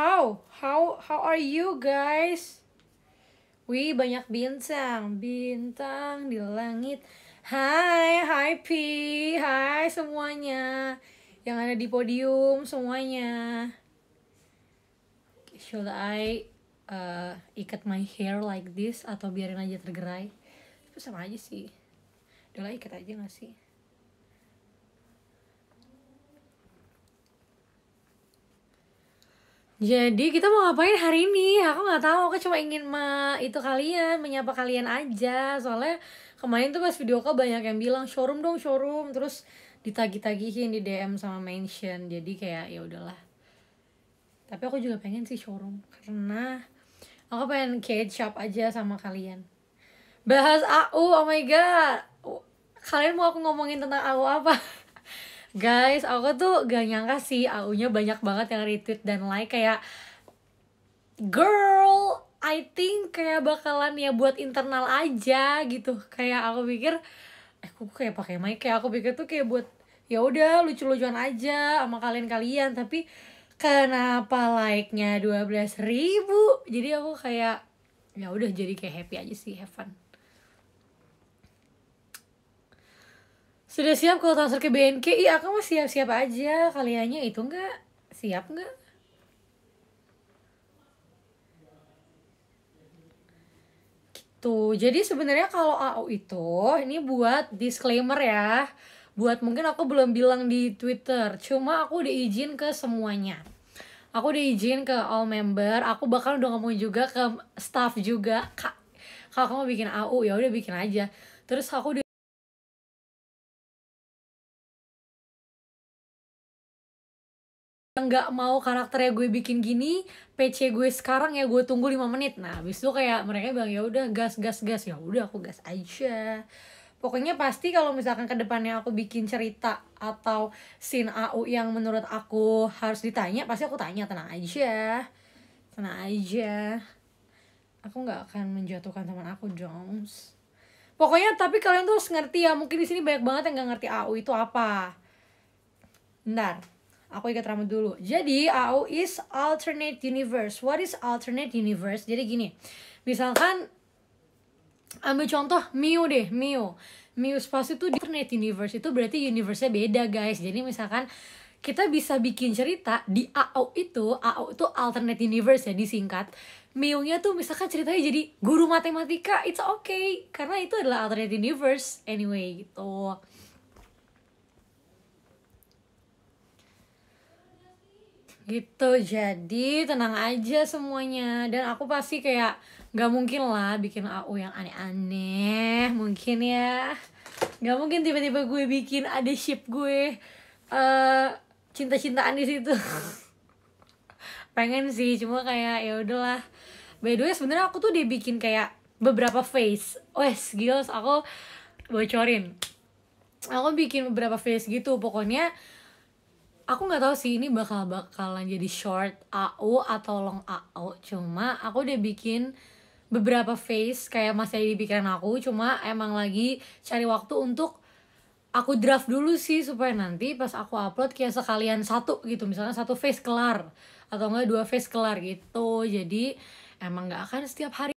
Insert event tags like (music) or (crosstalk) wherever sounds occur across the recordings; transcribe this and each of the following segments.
How? How how are you guys? Wih, banyak bintang, bintang di langit. Hai, hai P, hai semuanya. Yang ada di podium semuanya. Should I uh, ikat my hair like this atau biarin aja tergerai? Itu sama aja sih. Udah ikat aja gak sih? Jadi kita mau ngapain hari ini? Aku nggak tahu. Aku cuma ingin ma itu kalian menyapa kalian aja. Soalnya kemarin tuh pas video kau banyak yang bilang showroom dong showroom. Terus ditagi-tagihin di DM sama mention. Jadi kayak ya udahlah. Tapi aku juga pengen sih showroom karena aku pengen catch shop aja sama kalian. Bahas AU, oh my god. Kalian mau aku ngomongin tentang AU apa? (laughs) guys aku tuh gak nyangka sih aunya banyak banget yang retweet dan like kayak girl I think kayak bakalan ya buat internal aja gitu kayak aku pikir eh aku kayak pakai mic kayak aku pikir tuh kayak buat ya udah lucu-lucuan aja sama kalian-kalian tapi kenapa like-nya 12 ribu jadi aku kayak ya udah jadi kayak happy aja sih have fun Sudah siap kalau transfer ke iya Aku mah siap-siap aja. Kaliannya itu enggak siap enggak? Gitu. Jadi sebenarnya kalau AU itu ini buat disclaimer ya. Buat mungkin aku belum bilang di Twitter. Cuma aku udah ke semuanya. Aku udah ke all member. Aku bakal udah ngomong juga ke staff juga. Kak, kalau kamu bikin AU ya udah bikin aja. Terus aku udah nggak mau karakternya gue bikin gini PC gue sekarang ya gue tunggu 5 menit nah habis itu kayak mereka bilang ya udah gas gas gas ya udah aku gas aja pokoknya pasti kalau misalkan kedepannya aku bikin cerita atau scene AU yang menurut aku harus ditanya pasti aku tanya tenang aja tenang aja aku nggak akan menjatuhkan teman aku Jones pokoknya tapi kalian tuh harus ngerti ya mungkin di sini banyak banget yang nggak ngerti AU itu apa Bentar, Aku ikat rambut dulu. Jadi, AU is alternate universe. What is alternate universe? Jadi gini, misalkan ambil contoh Mio deh, Mio. Mio Space itu alternate universe itu berarti universe-nya beda, guys. Jadi misalkan kita bisa bikin cerita di AO itu, AO itu alternate universe ya disingkat. Mio nya tuh misalkan ceritanya jadi guru matematika, it's okay karena itu adalah alternate universe anyway gitu. gitu jadi tenang aja semuanya dan aku pasti kayak nggak mungkin lah bikin AU yang aneh-aneh mungkin ya nggak mungkin tiba-tiba gue bikin ada ship gue uh, cinta-cintaan di situ (laughs) pengen sih cuma kayak ya udahlah by the way sebenarnya aku tuh dibikin kayak beberapa face wes gils aku bocorin aku bikin beberapa face gitu pokoknya aku nggak tahu sih ini bakal bakalan jadi short AO atau long AO cuma aku udah bikin beberapa face kayak masih ada di pikiran aku cuma emang lagi cari waktu untuk aku draft dulu sih supaya nanti pas aku upload kayak sekalian satu gitu misalnya satu face kelar atau enggak dua face kelar gitu jadi emang nggak akan setiap hari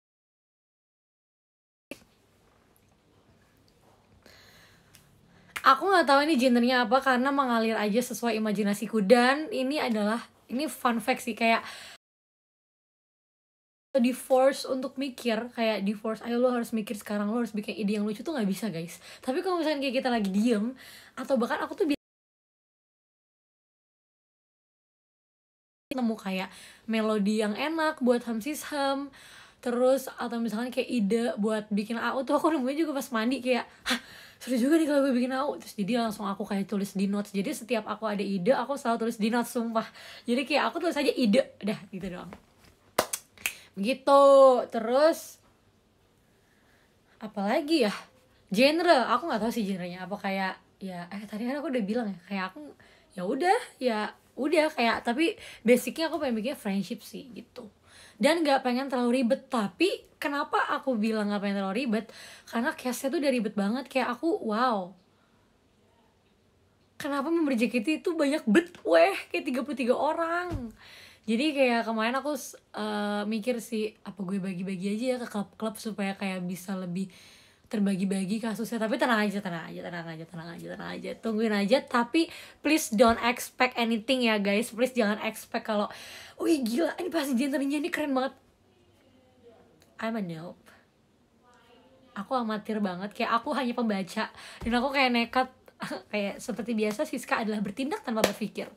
aku nggak tahu ini gendernya apa karena mengalir aja sesuai imajinasiku dan ini adalah ini fun fact sih kayak di force untuk mikir kayak di force ayo lo harus mikir sekarang lo harus bikin ide yang lucu tuh nggak bisa guys tapi kalau misalnya kayak kita lagi diem atau bahkan aku tuh nemu kayak melodi yang enak buat Hamsis Ham terus atau misalkan kayak ide buat bikin AU tuh aku nemuin juga pas mandi kayak hah seru juga nih kalau gue bikin AU terus jadi langsung aku kayak tulis di notes jadi setiap aku ada ide aku selalu tulis di notes sumpah jadi kayak aku tulis aja ide dah gitu doang begitu terus apalagi ya genre aku nggak tahu sih genrenya apa kayak ya eh tadi kan aku udah bilang ya kayak aku ya udah ya udah kayak tapi basicnya aku pengen bikin friendship sih gitu dan gak pengen terlalu ribet tapi kenapa aku bilang gak pengen terlalu ribet karena case-nya tuh udah ribet banget kayak aku wow kenapa member JKT itu banyak bet weh kayak 33 orang jadi kayak kemarin aku uh, mikir sih apa gue bagi-bagi aja ya ke klub-klub supaya kayak bisa lebih terbagi-bagi kasusnya tapi tenang aja tenang aja tenang aja tenang aja tenang aja tungguin aja tapi please don't expect anything ya guys please jangan expect kalau wih gila ini pasti jenternya ini keren banget I'm a noob aku amatir banget kayak aku hanya pembaca dan aku kayak nekat (laughs) kayak seperti biasa Siska adalah bertindak tanpa berpikir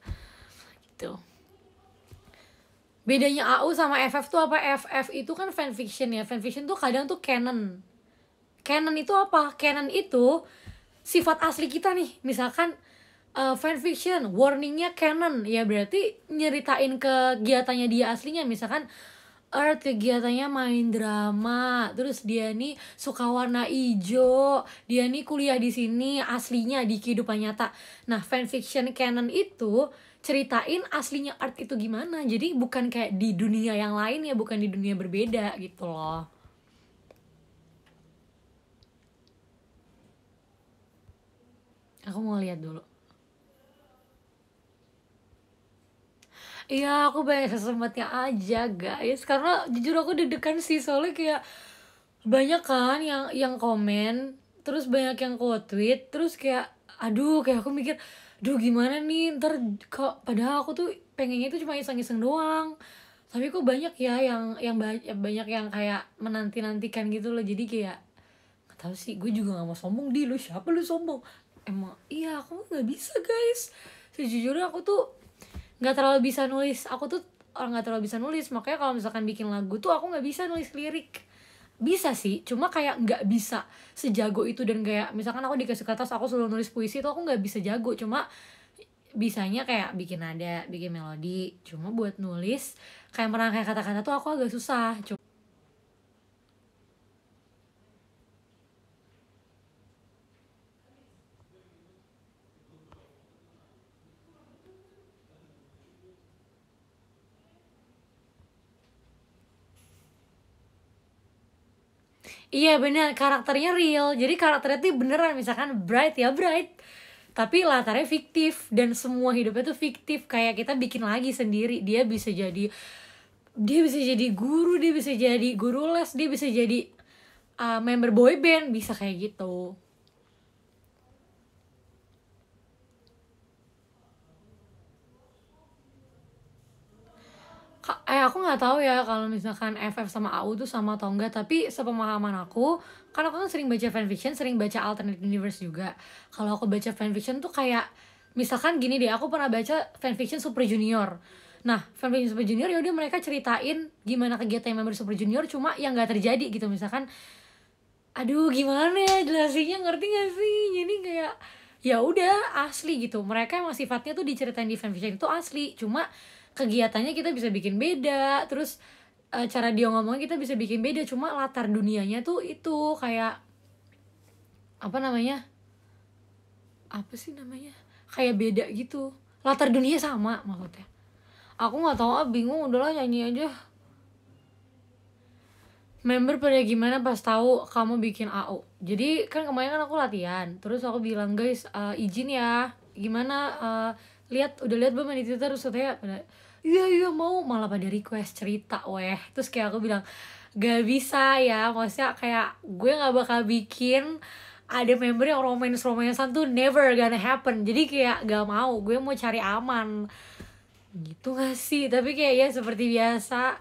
gitu bedanya AU sama FF tuh apa FF itu kan fanfiction ya fanfiction tuh kadang tuh canon canon itu apa canon itu sifat asli kita nih misalkan uh, eh, fiction, warningnya canon ya berarti nyeritain kegiatannya dia aslinya misalkan Earth kegiatannya main drama, terus dia nih suka warna hijau, dia nih kuliah di sini aslinya di kehidupan nyata. Nah, fan fiction canon itu ceritain aslinya art itu gimana. Jadi bukan kayak di dunia yang lain ya, bukan di dunia berbeda gitu loh. Aku mau lihat dulu. Iya, aku banyak sesempatnya aja, guys. Karena jujur aku deg-degan sih soalnya kayak banyak kan yang yang komen, terus banyak yang quote tweet, terus kayak aduh kayak aku mikir, duh gimana nih ntar kok padahal aku tuh pengennya itu cuma iseng-iseng doang tapi kok banyak ya yang yang banyak yang kayak menanti nantikan gitu loh jadi kayak nggak tahu sih gue juga nggak mau sombong di lu siapa lu sombong emang iya aku nggak bisa guys sejujurnya aku tuh nggak terlalu bisa nulis aku tuh orang nggak terlalu bisa nulis makanya kalau misalkan bikin lagu tuh aku nggak bisa nulis lirik bisa sih cuma kayak nggak bisa sejago itu dan kayak misalkan aku dikasih kertas aku selalu nulis puisi tuh aku nggak bisa jago cuma bisanya kayak bikin nada bikin melodi cuma buat nulis kayak merangkai kata-kata tuh aku agak susah cuma Iya benar karakternya real. Jadi karakternya tuh beneran, misalkan Bright ya Bright. Tapi latarnya fiktif dan semua hidupnya tuh fiktif. Kayak kita bikin lagi sendiri. Dia bisa jadi dia bisa jadi guru, dia bisa jadi guru les, dia bisa jadi uh, member boy band, bisa kayak gitu. eh aku nggak tahu ya kalau misalkan FF sama AU tuh sama atau enggak tapi sepemahaman aku karena aku kan sering baca fanfiction sering baca alternate universe juga kalau aku baca fanfiction tuh kayak misalkan gini deh aku pernah baca fanfiction Super Junior nah fanfiction Super Junior yaudah mereka ceritain gimana kegiatan member Super Junior cuma yang nggak terjadi gitu misalkan aduh gimana ya jelasinnya ngerti gak sih jadi kayak ya udah asli gitu mereka emang sifatnya tuh diceritain di fanfiction itu asli cuma kegiatannya kita bisa bikin beda terus uh, cara dia ngomong kita bisa bikin beda cuma latar dunianya tuh itu kayak apa namanya apa sih namanya kayak beda gitu latar dunia sama maksudnya aku nggak tahu ah bingung udahlah nyanyi aja member pada gimana pas tahu kamu bikin AO jadi kan kemarin kan aku latihan terus aku bilang guys uh, izin ya gimana uh, lihat udah lihat belum di Twitter terus katanya iya iya mau malah pada request cerita weh terus kayak aku bilang gak bisa ya maksudnya kayak gue gak bakal bikin ada member yang romance romansan tuh never gonna happen jadi kayak gak mau gue mau cari aman gitu gak sih tapi kayak ya seperti biasa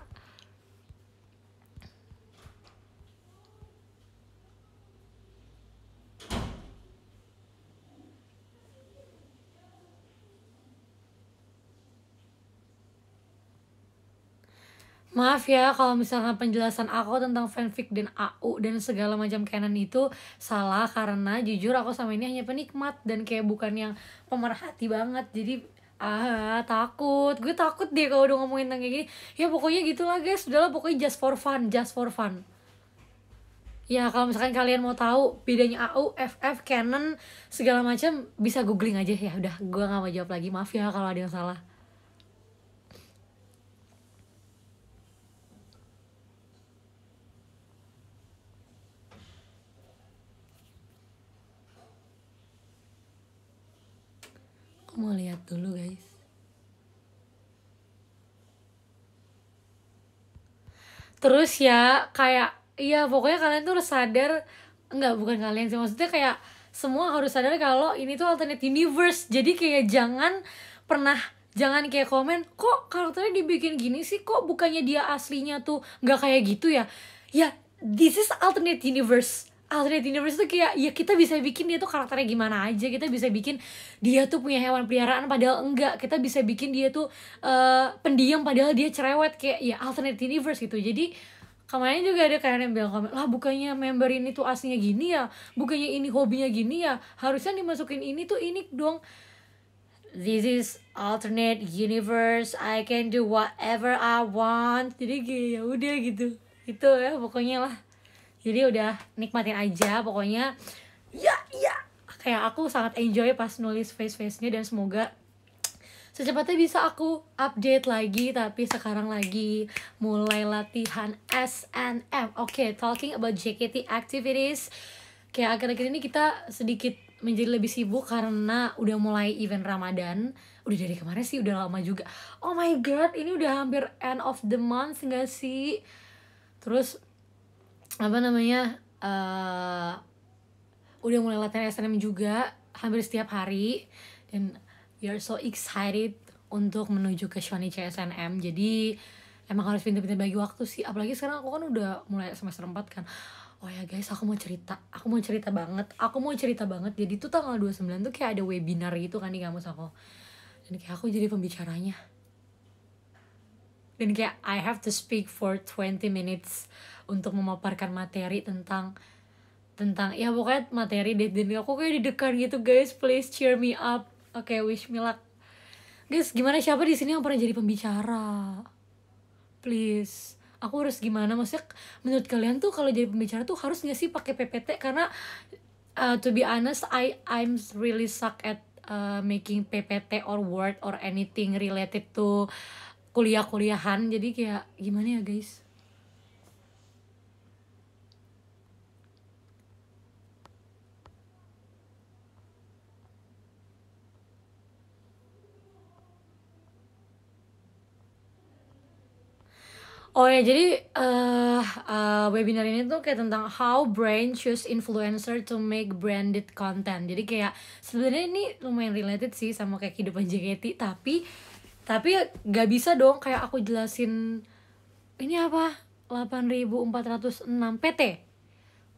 Maaf ya kalau misalnya penjelasan aku tentang fanfic dan AU dan segala macam canon itu salah karena jujur aku sama ini hanya penikmat dan kayak bukan yang pemerhati banget. Jadi ah takut, gue takut deh kalau udah ngomongin tentang kayak gini. Ya pokoknya gitulah guys, udahlah pokoknya just for fun, just for fun. Ya kalau misalkan kalian mau tahu bedanya AU, FF, canon segala macam bisa googling aja ya. Udah, gue gak mau jawab lagi. Maaf ya kalau ada yang salah. Aku mau lihat dulu guys. Terus ya kayak ya pokoknya kalian tuh harus sadar enggak bukan kalian sih maksudnya kayak semua harus sadar kalau ini tuh alternate universe. Jadi kayak jangan pernah jangan kayak komen kok karakternya dibikin gini sih kok bukannya dia aslinya tuh nggak kayak gitu ya ya this is alternate universe alternate universe tuh kayak ya kita bisa bikin dia tuh karakternya gimana aja kita bisa bikin dia tuh punya hewan peliharaan padahal enggak kita bisa bikin dia tuh uh, pendiam padahal dia cerewet kayak ya alternate universe gitu jadi kemarin juga ada kayak yang bilang kamu lah bukannya member ini tuh aslinya gini ya bukannya ini hobinya gini ya harusnya dimasukin ini tuh ini dong this is alternate universe I can do whatever I want jadi kayak ya udah gitu itu ya pokoknya lah jadi udah nikmatin aja pokoknya ya ya kayak aku sangat enjoy pas nulis face face nya dan semoga secepatnya bisa aku update lagi tapi sekarang lagi mulai latihan SNM oke okay, talking about JKT activities kayak akhir-akhir ini kita sedikit menjadi lebih sibuk karena udah mulai event Ramadan udah dari kemarin sih udah lama juga oh my god ini udah hampir end of the month gak sih terus apa namanya uh, udah mulai latihan SNM juga hampir setiap hari dan we are so excited untuk menuju ke Shoni CSNM jadi emang harus pintar-pintar bagi waktu sih apalagi sekarang aku kan udah mulai semester 4 kan oh ya guys aku mau cerita aku mau cerita banget aku mau cerita banget jadi tuh tanggal 29 tuh kayak ada webinar gitu kan di kampus aku dan kayak aku jadi pembicaranya dan kayak I have to speak for 20 minutes untuk memaparkan materi tentang tentang ya pokoknya materi deh dan aku kayak didekan gitu guys please cheer me up oke okay, wish me luck guys gimana siapa di sini yang pernah jadi pembicara please aku harus gimana maksudnya menurut kalian tuh kalau jadi pembicara tuh harus nggak sih pakai ppt karena uh, to be honest I I'm really suck at uh, making ppt or word or anything related to kuliah-kuliahan jadi kayak gimana ya guys Oh ya, jadi uh, uh, webinar ini tuh kayak tentang how brand choose influencer to make branded content. Jadi kayak sebenarnya ini lumayan related sih sama kayak kehidupan JKT, tapi tapi gak bisa dong kayak aku jelasin ini apa 8406 PT.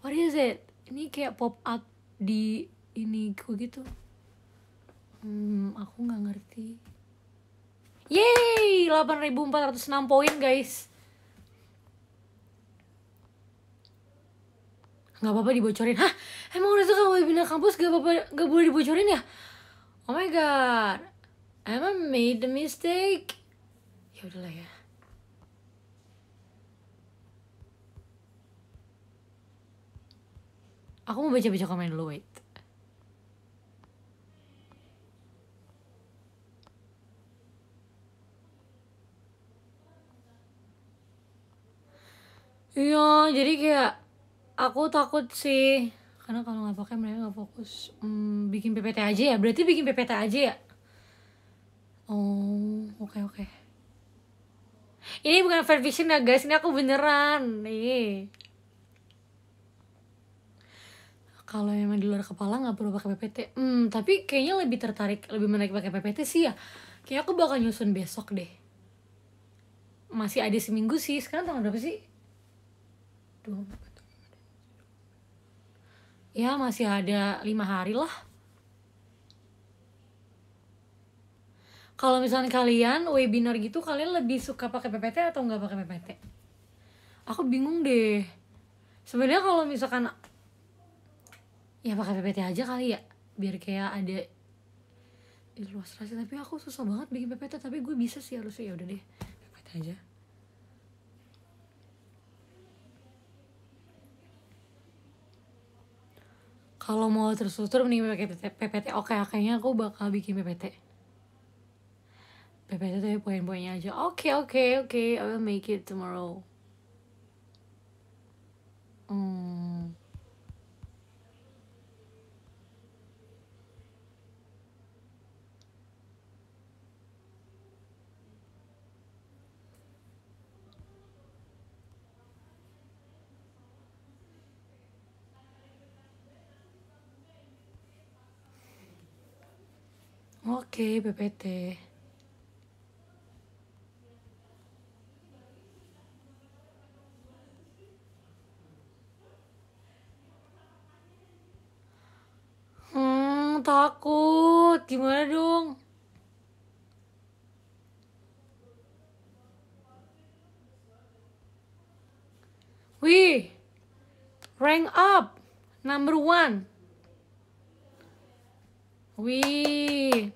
What is it? Ini kayak pop up di ini kok gitu. Hmm, aku nggak ngerti. Yeay, 8406 poin guys nggak apa-apa dibocorin hah emang udah tuh kalau pindah kampus gak apa-apa gak boleh dibocorin ya oh my god emang made the mistake ya udahlah ya aku mau baca-baca komen dulu wait Iya, jadi kayak aku takut sih karena kalau nggak pakai mereka nggak fokus hmm, bikin PPT aja ya berarti bikin PPT aja ya oh oke okay, oke okay. ini bukan vision ya guys ini aku beneran nih kalau memang di luar kepala nggak perlu pakai PPT hmm tapi kayaknya lebih tertarik lebih menarik pakai PPT sih ya kayak aku bakal nyusun besok deh masih ada seminggu sih sekarang tanggal berapa sih ya masih ada lima hari lah kalau misalnya kalian webinar gitu kalian lebih suka pakai PPT atau nggak pakai PPT aku bingung deh sebenarnya kalau misalkan ya pakai PPT aja kali ya biar kayak ada ilustrasi tapi aku susah banget bikin PPT tapi gue bisa sih harusnya ya udah deh PPT aja kalau mau terstruktur mending PPT, PPT oke okay, kayaknya aku bakal bikin PPT PPT tapi ya poin-poinnya aja oke okay, oke okay, oke okay, I will make it tomorrow hmm Oke, BPT. Hmm, takut. Gimana dong? Wih, rank up, number one. Wih.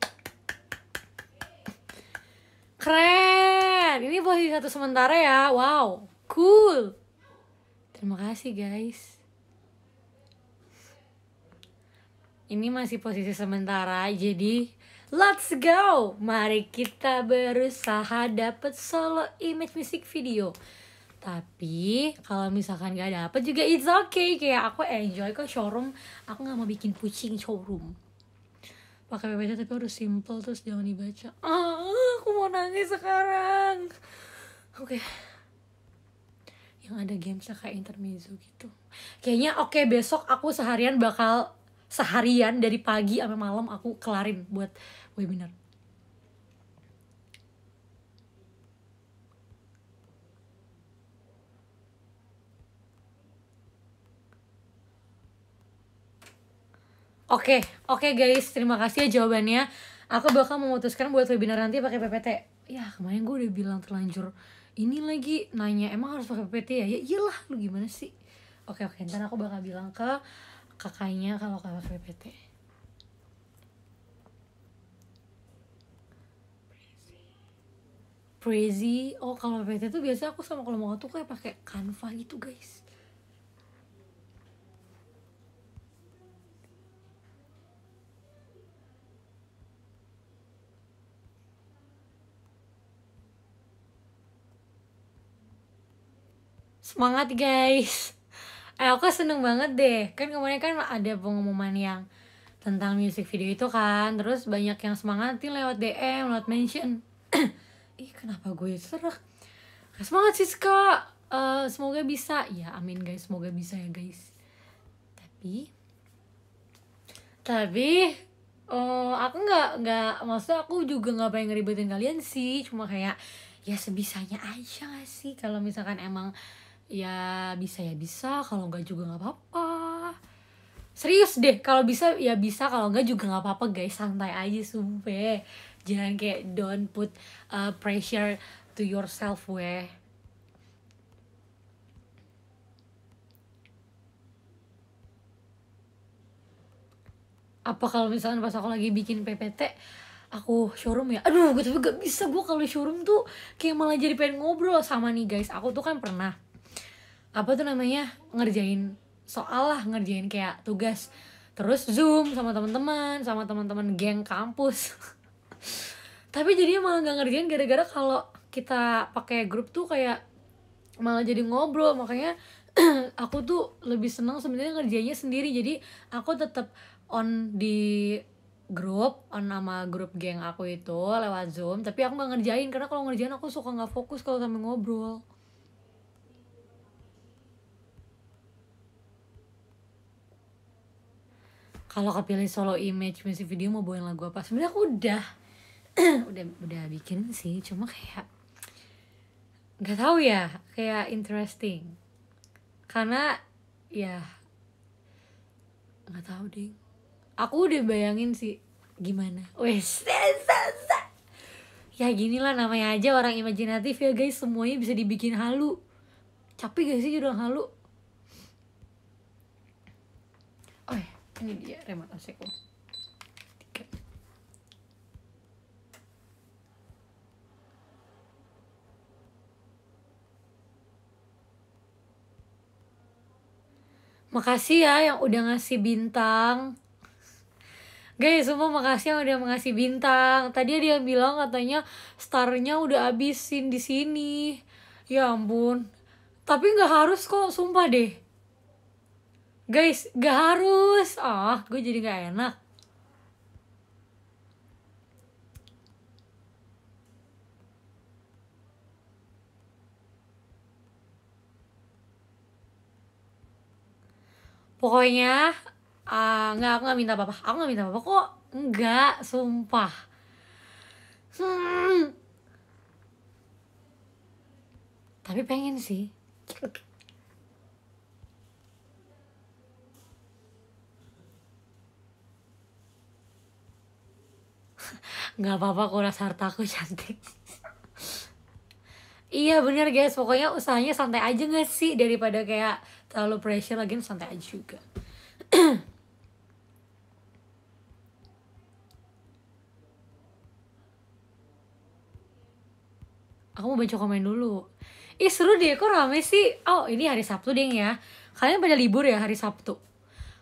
Keren. Ini buat satu sementara ya. Wow. Cool. Terima kasih guys. Ini masih posisi sementara. Jadi Let's go! Mari kita berusaha dapat solo image music video Tapi kalau misalkan gak dapet juga it's okay Kayak aku enjoy kok showroom Aku gak mau bikin pusing showroom pakai PPC tapi harus simple terus jangan dibaca ah aku mau nangis sekarang oke okay. yang ada gamesnya kayak intermezzo gitu kayaknya oke okay, besok aku seharian bakal seharian dari pagi sampai malam aku kelarin buat webinar Oke, okay, oke okay guys, terima kasih ya jawabannya. Aku bakal memutuskan buat webinar nanti pakai PPT. Ya, kemarin gue udah bilang terlanjur ini lagi nanya emang harus pakai PPT ya? Ya iyalah, lu gimana sih? Oke, okay, oke, okay, ntar aku bakal bilang ke kakaknya kalau kakak pakai PPT. Crazy, oh kalau PPT tuh biasa aku sama kalau mau tuh kayak pakai Canva gitu guys semangat guys eh, aku seneng banget deh kan kemarin kan ada pengumuman yang tentang music video itu kan terus banyak yang semangatin lewat DM lewat mention (clears throat) ih kenapa gue serak semangat sih uh, semoga bisa ya amin guys semoga bisa ya guys tapi tapi uh, aku nggak nggak maksud aku juga nggak pengen ngeribetin kalian sih cuma kayak ya sebisanya aja gak sih kalau misalkan emang ya bisa ya bisa kalau nggak juga nggak apa-apa serius deh kalau bisa ya bisa kalau nggak juga nggak apa-apa guys santai aja sumpah jangan kayak don't put uh, pressure to yourself weh apa kalau misalnya pas aku lagi bikin PPT aku showroom ya aduh gue tapi gak bisa gue kalau showroom tuh kayak malah jadi pengen ngobrol sama nih guys aku tuh kan pernah apa tuh namanya ngerjain soal lah ngerjain kayak tugas terus zoom sama teman-teman sama teman-teman geng kampus (laughs) tapi jadinya malah nggak ngerjain gara-gara kalau kita pakai grup tuh kayak malah jadi ngobrol makanya (clears throat) aku tuh lebih seneng sebenarnya ngerjainnya sendiri jadi aku tetap on di grup on nama grup geng aku itu lewat zoom tapi aku nggak ngerjain karena kalau ngerjain aku suka nggak fokus kalau sambil ngobrol kalau kepilih solo image music video mau bawain lagu apa sebenarnya aku udah (clears throat) udah udah bikin sih cuma kayak nggak tahu ya kayak interesting karena ya nggak tahu deh aku udah bayangin sih gimana wes ya gini lah namanya aja orang imajinatif ya guys semuanya bisa dibikin halu capek gak sih jadi orang halu ini dia remote AC ku makasih ya yang udah ngasih bintang Guys, semua makasih yang udah ngasih bintang. Tadi ada yang bilang katanya starnya udah abisin di sini. Ya ampun. Tapi nggak harus kok, sumpah deh guys gak harus ah oh, gue jadi gak enak pokoknya uh, nggak aku nggak minta apa-apa aku nggak minta apa-apa kok nggak sumpah hmm. tapi pengen sih (laughs) nggak apa-apa kuras hartaku (laughs) cantik Iya bener guys, pokoknya usahanya santai aja gak sih daripada kayak terlalu pressure lagi santai aja juga. (clears throat) Aku mau baca komen dulu. Ih seru deh, kok rame sih? Oh ini hari Sabtu deh ya. Kalian pada libur ya hari Sabtu?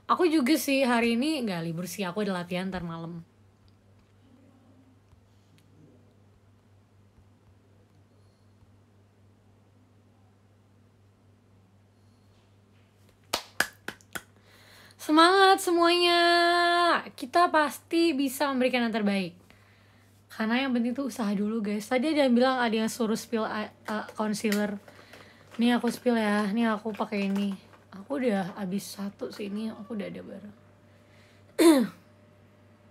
Aku juga sih hari ini nggak libur sih, aku ada latihan ntar malam. Semangat semuanya. Kita pasti bisa memberikan yang terbaik. Karena yang penting tuh usaha dulu guys. Tadi ada yang bilang ada yang suruh spill uh, uh concealer. ini aku spill ya. ini aku pakai ini. Aku udah habis satu sih ini aku udah ada barang. (clears throat)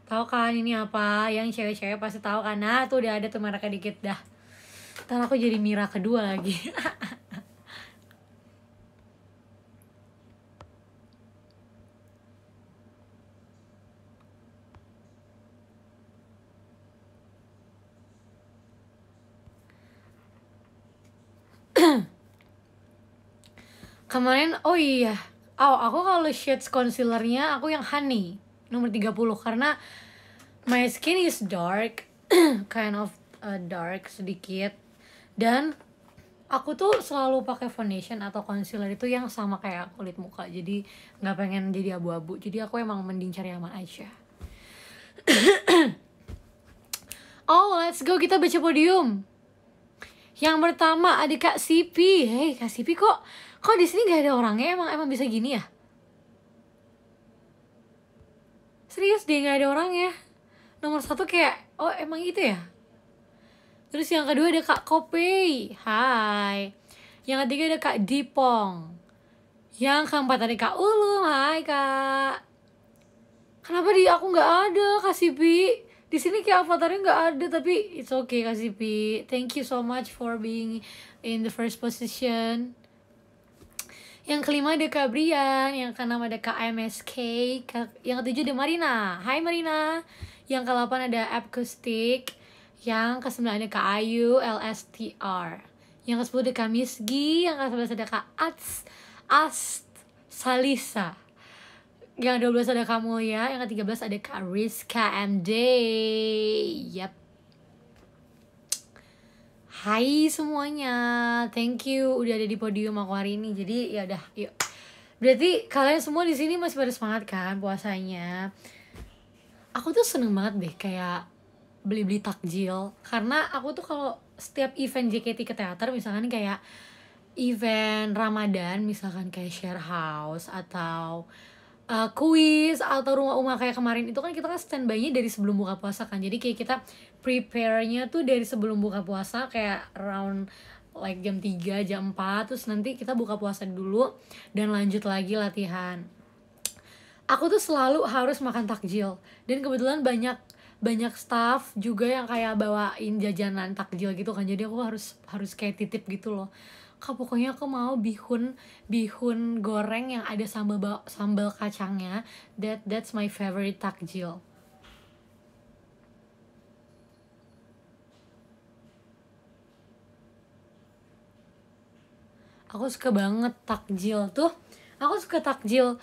tahu kan ini apa? Yang cewek-cewek pasti tahu kan. Nah, tuh udah ada tuh mereka dikit dah. Ntar aku jadi Mira kedua lagi. (laughs) kemarin oh iya oh aku kalau shades concealernya aku yang honey nomor 30 karena my skin is dark (clears throat) kind of uh, dark sedikit dan aku tuh selalu pakai foundation atau concealer itu yang sama kayak kulit muka jadi nggak pengen jadi abu-abu jadi aku emang mending cari sama Aisyah (clears throat) oh let's go kita baca podium yang pertama ada Kak Sipi hey Kak Sipi kok kok di sini gak ada orangnya emang emang bisa gini ya serius dia gak ada orangnya nomor satu kayak oh emang gitu ya terus yang kedua ada kak Kopi hai yang ketiga ada kak Dipong yang keempat ada kak Ulul, hai kak kenapa di aku nggak ada kasih bi di sini kayak avatarnya nggak ada tapi it's okay kasih bi thank you so much for being in the first position yang kelima ada Kak Brian, yang keenam ada Kak MSK, yang ketujuh ada Marina. Hai Marina. Yang ke-8 ada Acoustic, yang ke-9 ada Kak Ayu, LSTR. Yang ke-10 ada Kak Misgi, yang ke-11 ada Kak Ats, Ast, Salisa. Yang ke-12 ada Kak Mulya, yang ke-13 ada Kak Rizka MD. Yep. Hai semuanya, thank you udah ada di podium aku hari ini. Jadi ya udah, yuk. Berarti kalian semua di sini masih pada semangat kan puasanya? Aku tuh seneng banget deh kayak beli-beli takjil karena aku tuh kalau setiap event JKT ke teater misalkan kayak event Ramadan misalkan kayak share house atau uh, kuis atau rumah-rumah kayak kemarin itu kan kita kan standby-nya dari sebelum buka puasa kan jadi kayak kita prepare-nya tuh dari sebelum buka puasa kayak round like jam 3, jam 4 terus nanti kita buka puasa dulu dan lanjut lagi latihan aku tuh selalu harus makan takjil dan kebetulan banyak banyak staff juga yang kayak bawain jajanan takjil gitu kan jadi aku harus harus kayak titip gitu loh kak pokoknya aku mau bihun bihun goreng yang ada sambal sambal kacangnya that that's my favorite takjil aku suka banget takjil tuh aku suka takjil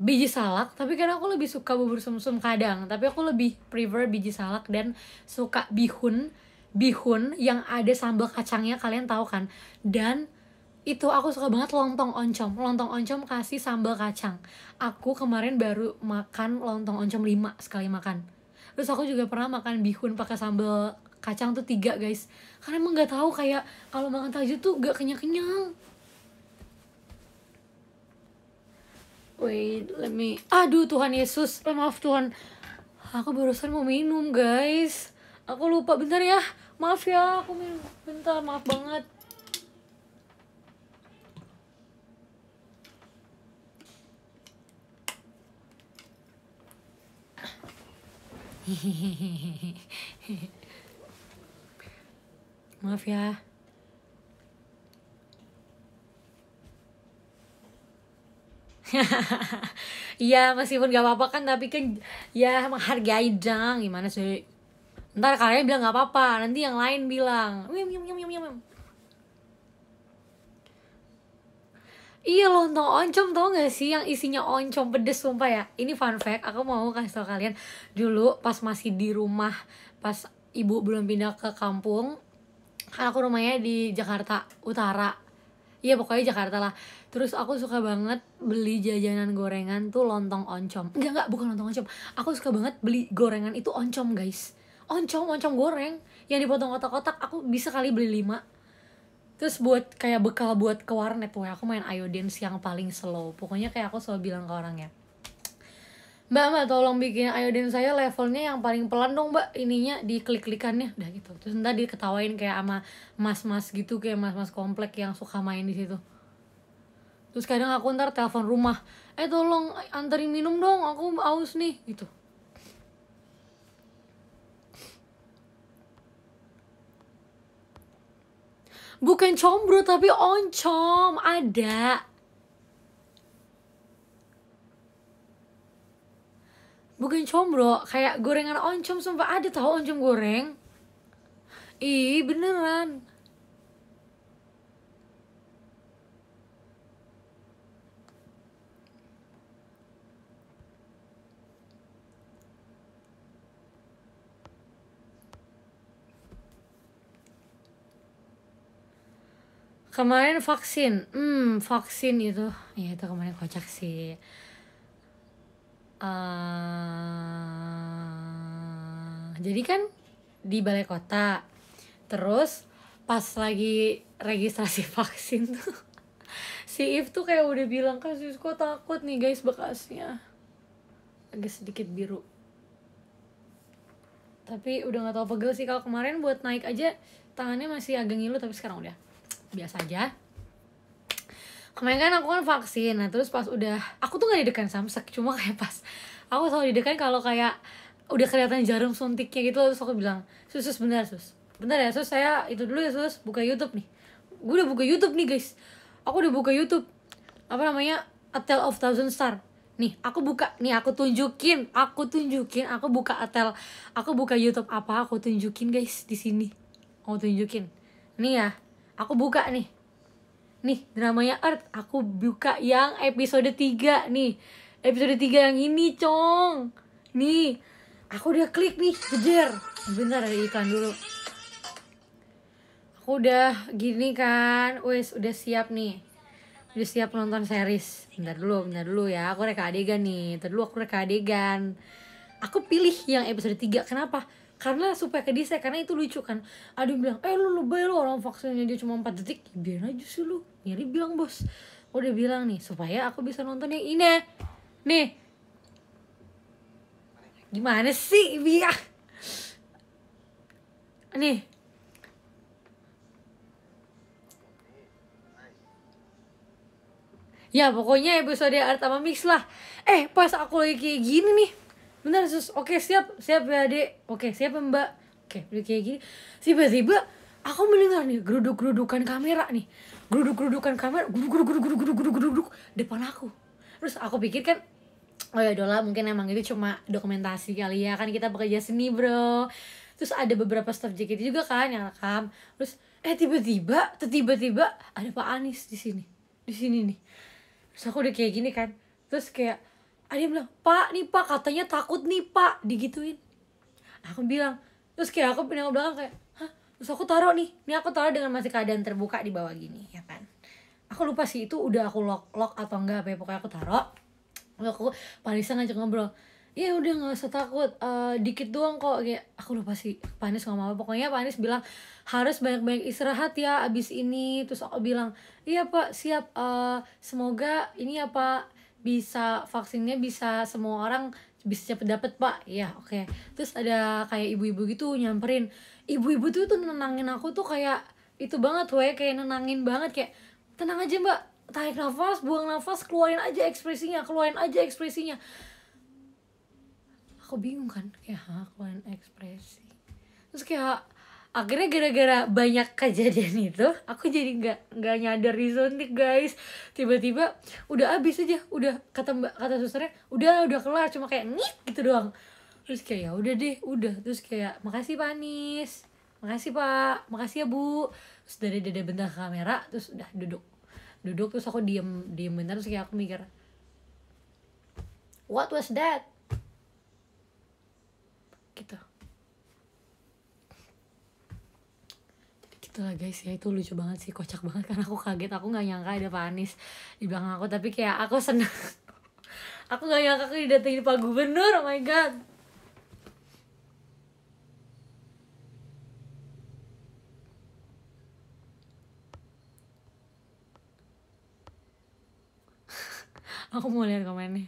biji salak tapi karena aku lebih suka bubur sumsum -sum kadang tapi aku lebih prefer biji salak dan suka bihun bihun yang ada sambal kacangnya kalian tahu kan dan itu aku suka banget lontong oncom lontong oncom kasih sambal kacang aku kemarin baru makan lontong oncom lima sekali makan terus aku juga pernah makan bihun pakai sambal kacang tuh tiga guys karena emang nggak tahu kayak kalau makan tajud tuh gak kenyang kenyang wait let me aduh Tuhan Yesus eh, maaf Tuhan aku barusan mau minum guys aku lupa bentar ya maaf ya aku minum bentar maaf banget (laughs) maaf ya (laughs) Iya meskipun gak apa-apa kan tapi kan ya menghargai dong gimana sih ntar kalian bilang nggak apa-apa nanti yang lain bilang yum Iya lontong oncom tau gak sih yang isinya oncom pedes sumpah ya Ini fun fact aku mau kasih tau kalian Dulu pas masih di rumah Pas ibu belum pindah ke kampung Kan aku rumahnya di Jakarta Utara Iya pokoknya Jakarta lah Terus aku suka banget beli jajanan gorengan tuh lontong oncom Enggak enggak bukan lontong oncom Aku suka banget beli gorengan itu oncom guys oncom oncom goreng yang dipotong kotak-kotak aku bisa kali beli lima terus buat kayak bekal buat ke warnet pokoknya aku main iodance yang paling slow pokoknya kayak aku selalu bilang ke orangnya mbak mbak tolong bikin iodine saya levelnya yang paling pelan dong mbak ininya di klik klikannya udah gitu terus nanti diketawain kayak sama mas mas gitu kayak mas mas komplek yang suka main di situ terus kadang aku ntar telepon rumah eh tolong anterin minum dong aku aus nih gitu bukan combro tapi oncom ada bukan combro kayak gorengan oncom sumpah ada tahu oncom goreng ih beneran kemarin vaksin hmm vaksin itu ya itu kemarin kocak sih uh, jadi kan di balai kota terus pas lagi registrasi (laughs) vaksin tuh si If tuh kayak udah bilang kan kok takut nih guys bekasnya agak sedikit biru tapi udah nggak tau pegel sih kalau kemarin buat naik aja tangannya masih agak ngilu tapi sekarang udah biasa aja kemarin kan aku kan vaksin nah terus pas udah aku tuh nggak didekan samsek cuma kayak pas aku selalu didekan kalau kayak udah kelihatan jarum suntiknya gitu terus aku bilang sus sus sus bener ya sus saya itu dulu ya sus buka YouTube nih gue udah buka YouTube nih guys aku udah buka YouTube apa namanya A Tale of Thousand Star nih aku buka nih aku tunjukin aku tunjukin aku buka atel aku buka YouTube apa aku tunjukin guys di sini aku tunjukin nih ya aku buka nih nih dramanya Earth aku buka yang episode 3 nih episode 3 yang ini cong nih aku udah klik nih kejar bentar ada iklan dulu aku udah gini kan wes udah siap nih udah siap nonton series bentar dulu bentar dulu ya aku reka adegan nih bentar dulu aku reka adegan aku pilih yang episode 3 kenapa karena supaya ke dia karena itu lucu kan ada bilang eh lu lebay lu orang vaksinnya dia cuma 4 detik ya, biar aja sih lu nyari bilang bos udah bilang nih supaya aku bisa nonton yang ini nih gimana sih biar nih ya pokoknya episode art sama Mix lah eh pas aku lagi kayak gini nih bentar sus oke siap siap ya dek oke siap ya, mbak oke udah kayak gini tiba-tiba aku mendengar nih geruduk gerudukan kamera nih geruduk gerudukan kamera geruduk geruduk geruduk geruduk geruduk geruduk depan aku terus aku pikir kan oh ya dola mungkin emang itu cuma dokumentasi kali ya kan kita bekerja seni bro terus ada beberapa staff JKT juga kan yang rekam terus eh tiba-tiba tiba-tiba ada Pak Anies di sini di sini nih terus aku udah kayak gini kan terus kayak ada ah, bilang pak nih pak katanya takut nih pak digituin aku bilang terus kayak aku pindah ke belakang kayak hah terus aku taruh nih ini aku taruh dengan masih keadaan terbuka di bawah gini ya kan aku lupa sih itu udah aku lock lock atau enggak apa ya pokoknya aku taruh aku panis ngajak ngobrol ya udah nggak usah takut uh, dikit doang kok kayak aku lupa sih Panis ngomong apa pokoknya Panis bilang harus banyak-banyak istirahat ya abis ini terus aku bilang iya pak siap uh, semoga ini apa ya, bisa vaksinnya bisa semua orang bisa cepet dapet pak ya oke okay. terus ada kayak ibu-ibu gitu nyamperin ibu-ibu tuh tuh nenangin aku tuh kayak itu banget gue kayak nenangin banget kayak tenang aja mbak tarik nafas buang nafas keluarin aja ekspresinya keluarin aja ekspresinya aku bingung kan kayak keluarin ekspresi terus kayak akhirnya gara-gara banyak kejadian itu aku jadi nggak nggak nyadar disuntik guys tiba-tiba udah habis aja udah kata mbak kata susternya udah udah kelar cuma kayak ngit gitu doang terus kayak ya udah deh udah terus kayak makasih panis makasih pak makasih ya bu terus dari dada bentar ke kamera terus udah duduk duduk terus aku diem diem bentar terus kayak aku mikir what was that gitu lah guys ya itu lucu banget sih kocak banget karena aku kaget aku nggak nyangka ada Pak Anies di belakang aku tapi kayak aku seneng (laughs) aku nggak nyangka aku didatengin Pak Gubernur oh my god (laughs) aku mau lihat komennya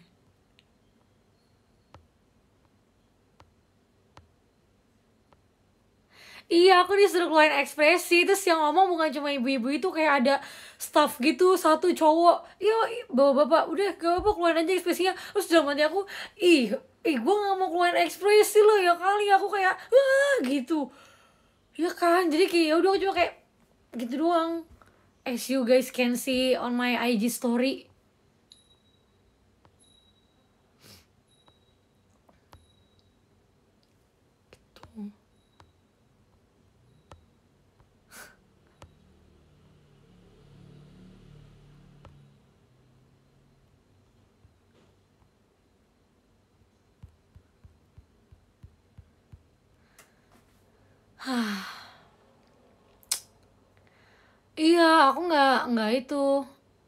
Iya aku disuruh keluarin ekspresi Terus yang ngomong bukan cuma ibu-ibu itu Kayak ada staff gitu Satu cowok Iya bapak-bapak Udah gak apa-apa keluarin aja ekspresinya Terus dalam hati aku Ih, ih gue gak mau keluarin ekspresi loh Ya kali aku kayak Wah gitu Ya kan jadi kayak ya udah aku cuma kayak Gitu doang As you guys can see on my IG story (sighs) Iya, aku nggak nggak itu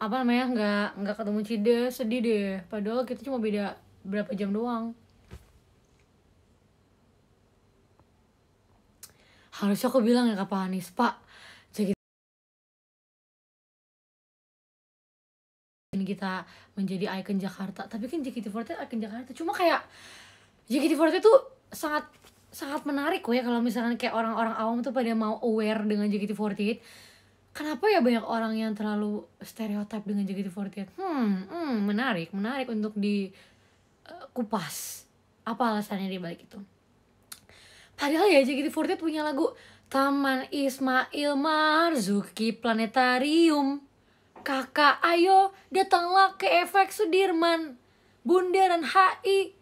apa namanya nggak nggak ketemu Cide sedih deh. Padahal kita cuma beda berapa jam doang. Harusnya aku bilang ya ke Pak Anies, Pak, kita menjadi ikon Jakarta tapi kan JKT48 ikon Jakarta cuma kayak JKT48 tuh sangat sangat menarik kok ya kalau misalkan kayak orang-orang awam tuh pada mau aware dengan JKT48 kenapa ya banyak orang yang terlalu stereotip dengan JKT48 hmm, hmm menarik menarik untuk di uh, kupas apa alasannya di balik itu padahal ya JKT48 punya lagu Taman Ismail Marzuki Planetarium Kakak ayo datanglah ke efek Sudirman Bundaran HI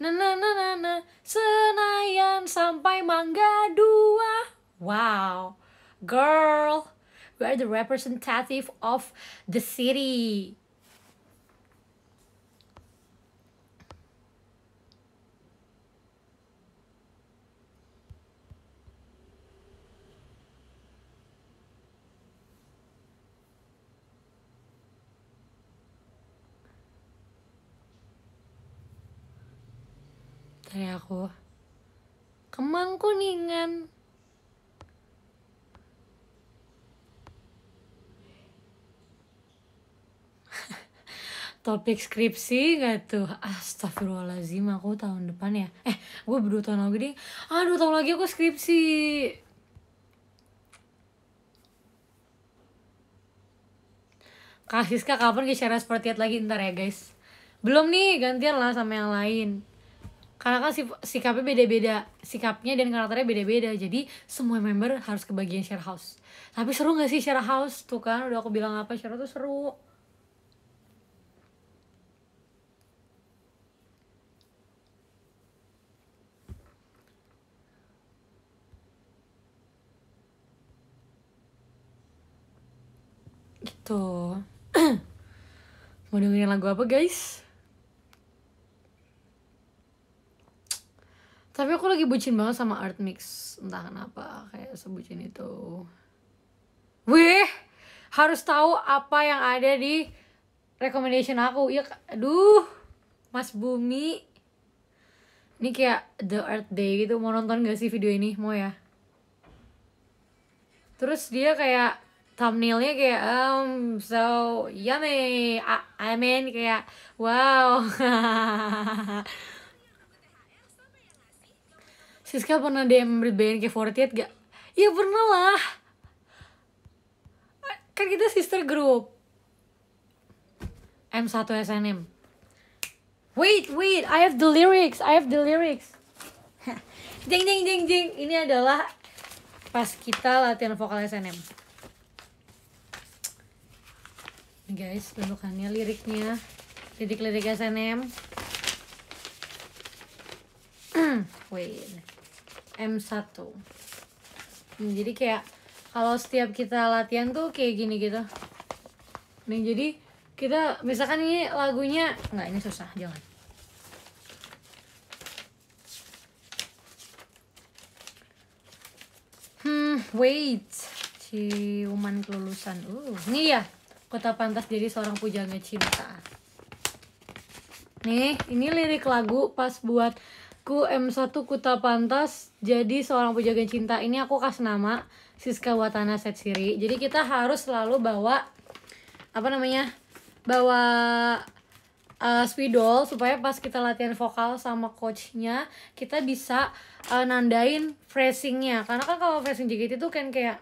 na na na na na Senayan sampai Mangga Dua. Wow, girl, we are the representative of the city. dari aku Kemang Kuningan (laughs) topik skripsi gak tuh Astagfirullahaladzim aku tahun depan ya Eh gue berdua tahun lagi nih aduh tahun lagi aku skripsi kasih Kak kapan kapan share seperti itu lagi ntar ya guys Belum nih gantian lah sama yang lain karena kan sikapnya beda-beda sikapnya dan karakternya beda-beda jadi semua member harus kebagian share house tapi seru gak sih share house tuh kan udah aku bilang apa share tuh seru gitu (clears throat) mau dengerin lagu apa guys tapi aku lagi bucin banget sama art mix entah kenapa kayak sebucin itu wih harus tahu apa yang ada di recommendation aku ya aduh mas bumi ini kayak the earth day gitu mau nonton gak sih video ini mau ya terus dia kayak thumbnailnya kayak um so yummy I, I mean kayak wow (laughs) Siska pernah DM ke 48 gak? Ya pernah lah Kan kita sister group M1 SNM Wait, wait, I have the lyrics, I have the lyrics (laughs) Jeng, jeng, jeng, jeng Ini adalah pas kita latihan vokal SNM Nih guys, bentukannya liriknya Lirik-lirik SNM (clears throat) Wait M1 nah, hmm, jadi kayak kalau setiap kita latihan tuh kayak gini gitu Nih jadi kita misalkan ini lagunya nggak ini susah jangan hmm wait ciuman kelulusan uh ini ya kota pantas jadi seorang pujangga cinta nih ini lirik lagu pas buat Ku M1 Kuta Pantas jadi seorang pejaga cinta ini aku kasih nama Siska Watana Setsiri. Jadi kita harus selalu bawa apa namanya? bawa uh, spidol supaya pas kita latihan vokal sama coachnya kita bisa uh, nandain phrasingnya karena kan kalau phrasing JKT itu kan kayak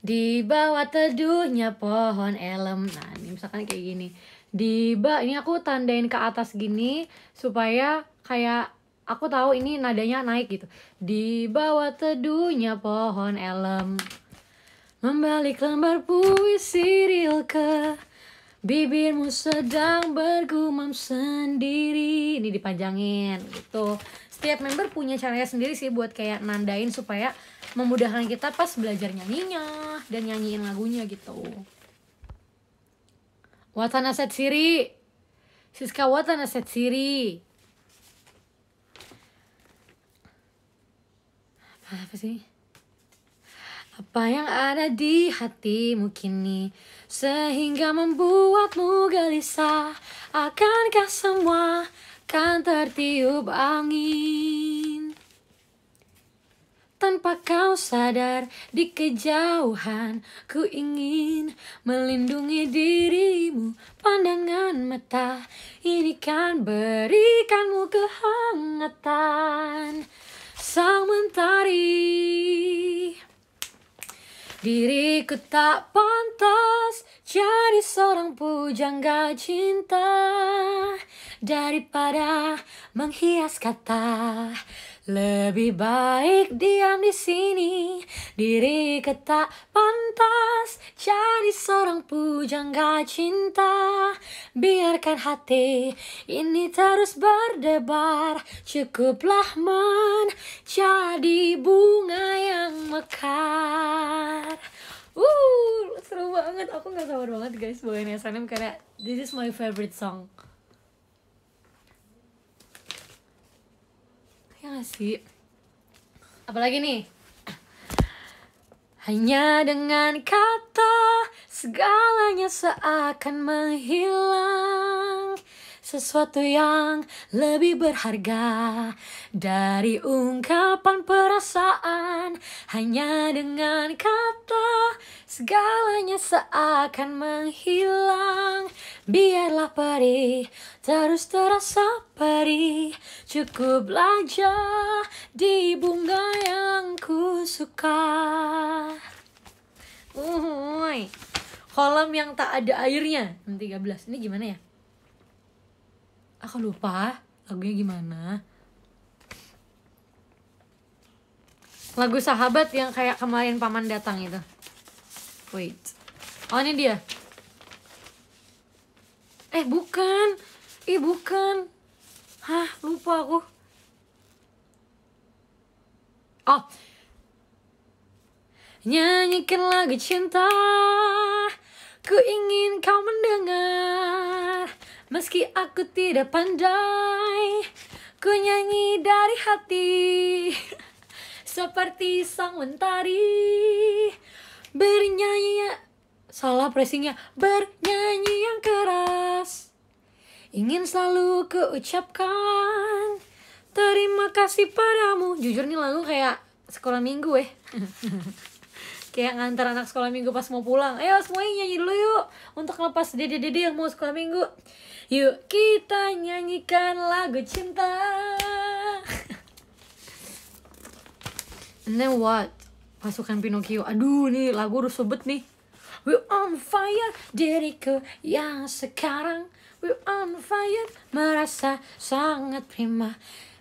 di bawah teduhnya pohon elem nah ini misalkan kayak gini di bawah ini aku tandain ke atas gini supaya kayak aku tahu ini nadanya naik gitu di bawah teduhnya pohon elem membalik lembar puisi Rilke bibirmu sedang bergumam sendiri ini dipanjangin gitu setiap member punya caranya sendiri sih buat kayak nandain supaya memudahkan kita pas belajar nyanyinya dan nyanyiin lagunya gitu Watanaset Siri Siska Watanaset Siri apa sih apa yang ada di hatimu kini sehingga membuatmu gelisah akankah semua kan tertiup angin tanpa kau sadar di kejauhan ku ingin melindungi dirimu pandangan mata ini kan berikanmu kehangatan sang mentari Diriku tak pantas jadi seorang pujangga cinta Daripada menghias kata lebih baik diam di sini, diri ketak pantas jadi seorang pujangga cinta. Biarkan hati ini terus berdebar, cukuplah man menjadi bunga yang mekar. Uh, seru banget. Aku nggak sabar banget guys bawain SNM karena this is my favorite song. ya gak sih apalagi nih hanya dengan kata segalanya seakan menghilang sesuatu yang lebih berharga dari ungkapan perasaan hanya dengan kata segalanya seakan menghilang biarlah perih terus terasa perih belajar di bunga yang ku suka Uhuy. kolam yang tak ada airnya 13 ini gimana ya aku lupa lagunya gimana lagu sahabat yang kayak kemarin paman datang itu wait oh ini dia eh bukan ih bukan hah lupa aku oh nyanyikan lagu cinta ku ingin kau mendengar Meski aku tidak pandai Ku nyanyi dari hati Seperti sang mentari Bernyanyi ya, Salah pressingnya Bernyanyi yang keras Ingin selalu keucapkan Terima kasih padamu Jujur nih lagu kayak sekolah minggu eh (laughs) kayak ngantar anak sekolah minggu pas mau pulang ayo semuanya nyanyi dulu yuk untuk lepas dede-dede yang mau sekolah minggu yuk kita nyanyikan lagu cinta and then what pasukan Pinocchio aduh nih lagu harus bet nih we on fire diriku yang sekarang we on fire merasa sangat prima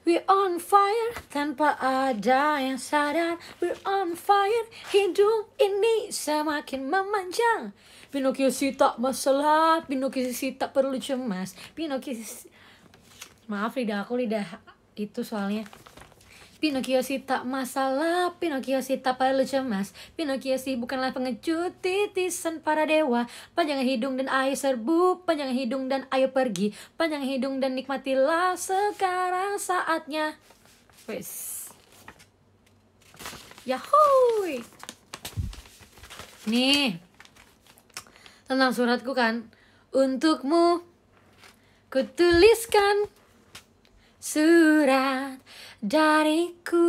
We on fire tanpa ada yang sadar We on fire Hidup ini semakin memanjang Pinocchio si tak masalah Pinocchio si tak perlu cemas Pinocchio si... Maaf lidah aku lidah itu soalnya Pinocchio si tak masalah, Pinocchio si tak perlu cemas Pinocchio si bukanlah pengecut, titisan para dewa Panjang hidung dan ayo serbu, panjang hidung dan ayo pergi Panjang hidung dan nikmatilah, sekarang saatnya Wes Yahoo! Nih Tentang suratku kan Untukmu Kutuliskan surat dariku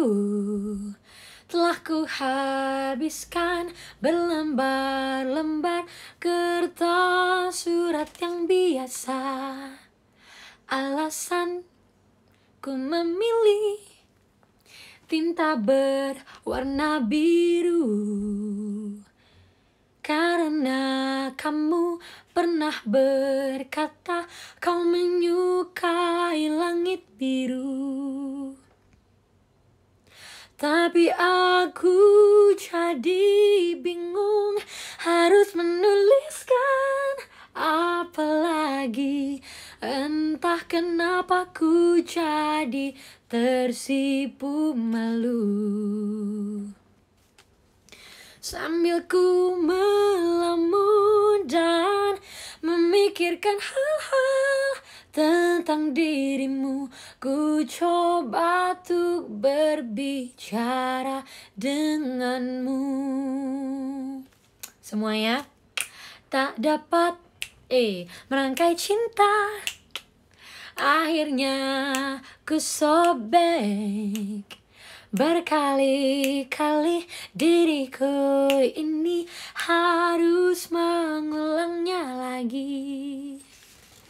telah kuhabiskan habiskan berlembar-lembar kertas surat yang biasa alasan ku memilih tinta berwarna biru karena kamu pernah berkata kau menyukai langit biru tapi aku jadi bingung harus menuliskan apa lagi Entah kenapa ku jadi tersipu malu Sambil ku melamun dan memikirkan hal-hal tentang dirimu Ku coba untuk berbicara denganmu Semuanya Tak dapat eh merangkai cinta Akhirnya ku sobek Berkali-kali diriku ini harus mengulangnya lagi.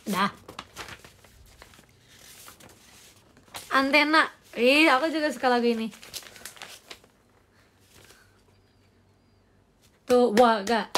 Dah. Antena. Ih, aku juga suka lagu ini. Tuh, wah, gak.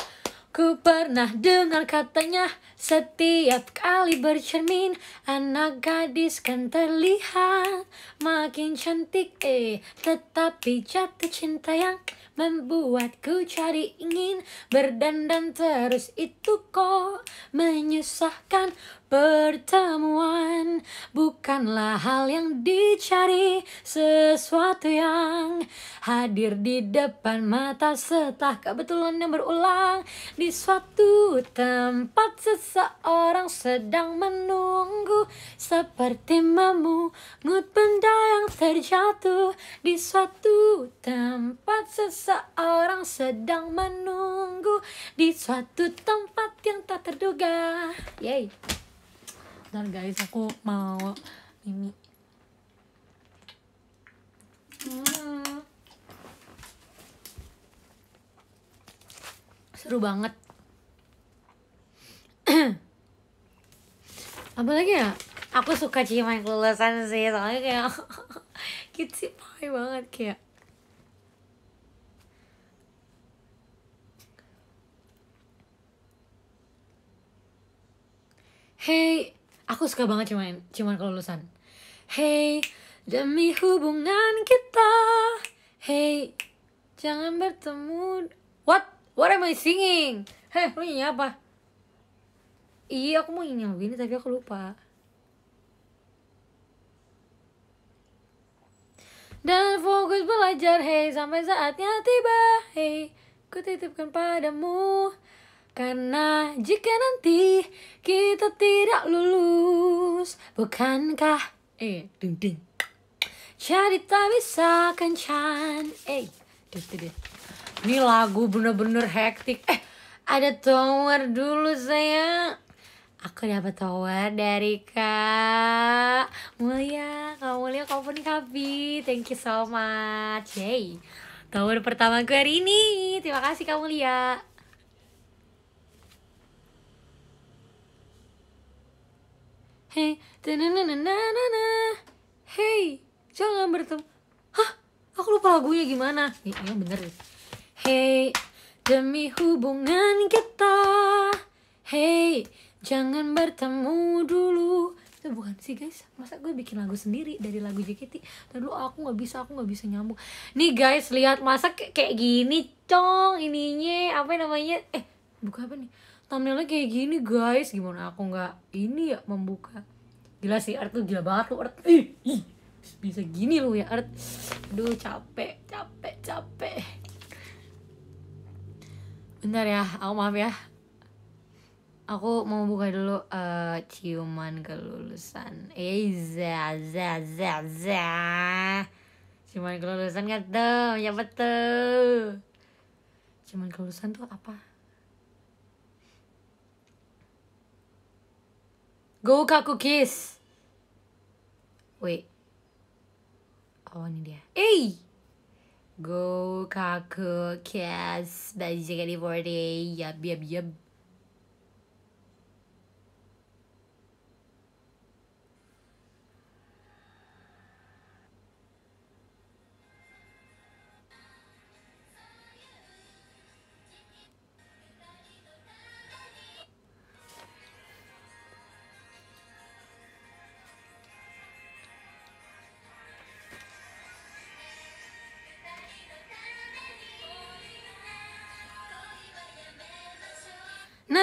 Ku pernah dengar katanya setiap kali bercermin anak gadis kan terlihat makin cantik eh tetapi jatuh cinta yang membuatku cari ingin berdandan terus itu kok menyusahkan Pertemuan bukanlah hal yang dicari Sesuatu yang hadir di depan mata Setelah kebetulan yang berulang Di suatu tempat seseorang sedang menunggu Seperti memungut benda yang terjatuh Di suatu tempat seseorang sedang menunggu Di suatu tempat yang tak terduga Yeay Bentar guys, aku mau ini Hmm. Seru banget. (clears throat) Apa lagi ya? Aku suka cimai kelulusan sih, soalnya kayak kitsi (laughs) banget kayak Hey, aku suka banget cuman cuman kelulusan hey demi hubungan kita hey jangan bertemu what what am I singing heh lu nyanyi apa iya aku mau nyanyi lagu ini tapi aku lupa dan fokus belajar hey sampai saatnya tiba hey ku titipkan padamu karena jika nanti kita tidak lulus, bukankah eh ding ding cerita bisa kencan eh deh ini lagu bener-bener hektik eh ada tower dulu sayang aku dapat tower dari kak Mulia kak Mulia kamu pun Kabi thank you so much hey tower pertamaku hari ini terima kasih kak Mulia Hey, ta-na-na-na-na-na. hey, jangan bertemu. Hah, aku lupa lagunya gimana? Nih, iya, iya, bener deh. Hey, demi hubungan kita. Hey, jangan bertemu dulu. Itu bukan sih guys, masa gue bikin lagu sendiri dari lagu JKT Dan aku nggak bisa, aku nggak bisa nyambung Nih guys, lihat masa kayak gini cong ininya Apa namanya, eh buka apa nih thumbnailnya kayak gini guys gimana aku nggak ini ya membuka gila sih art tuh gila banget tuh art ih, ih bisa gini lu ya art aduh capek capek capek bentar ya aku maaf ya aku mau buka dulu uh, ciuman kelulusan eh za za za ciuman kelulusan nggak tuh ya betul ciuman kelulusan tuh apa Go Gokaku Kiss. Wait. Oh, ini dia. Hey! go Gokaku Kiss by JKT48. Yab, yab,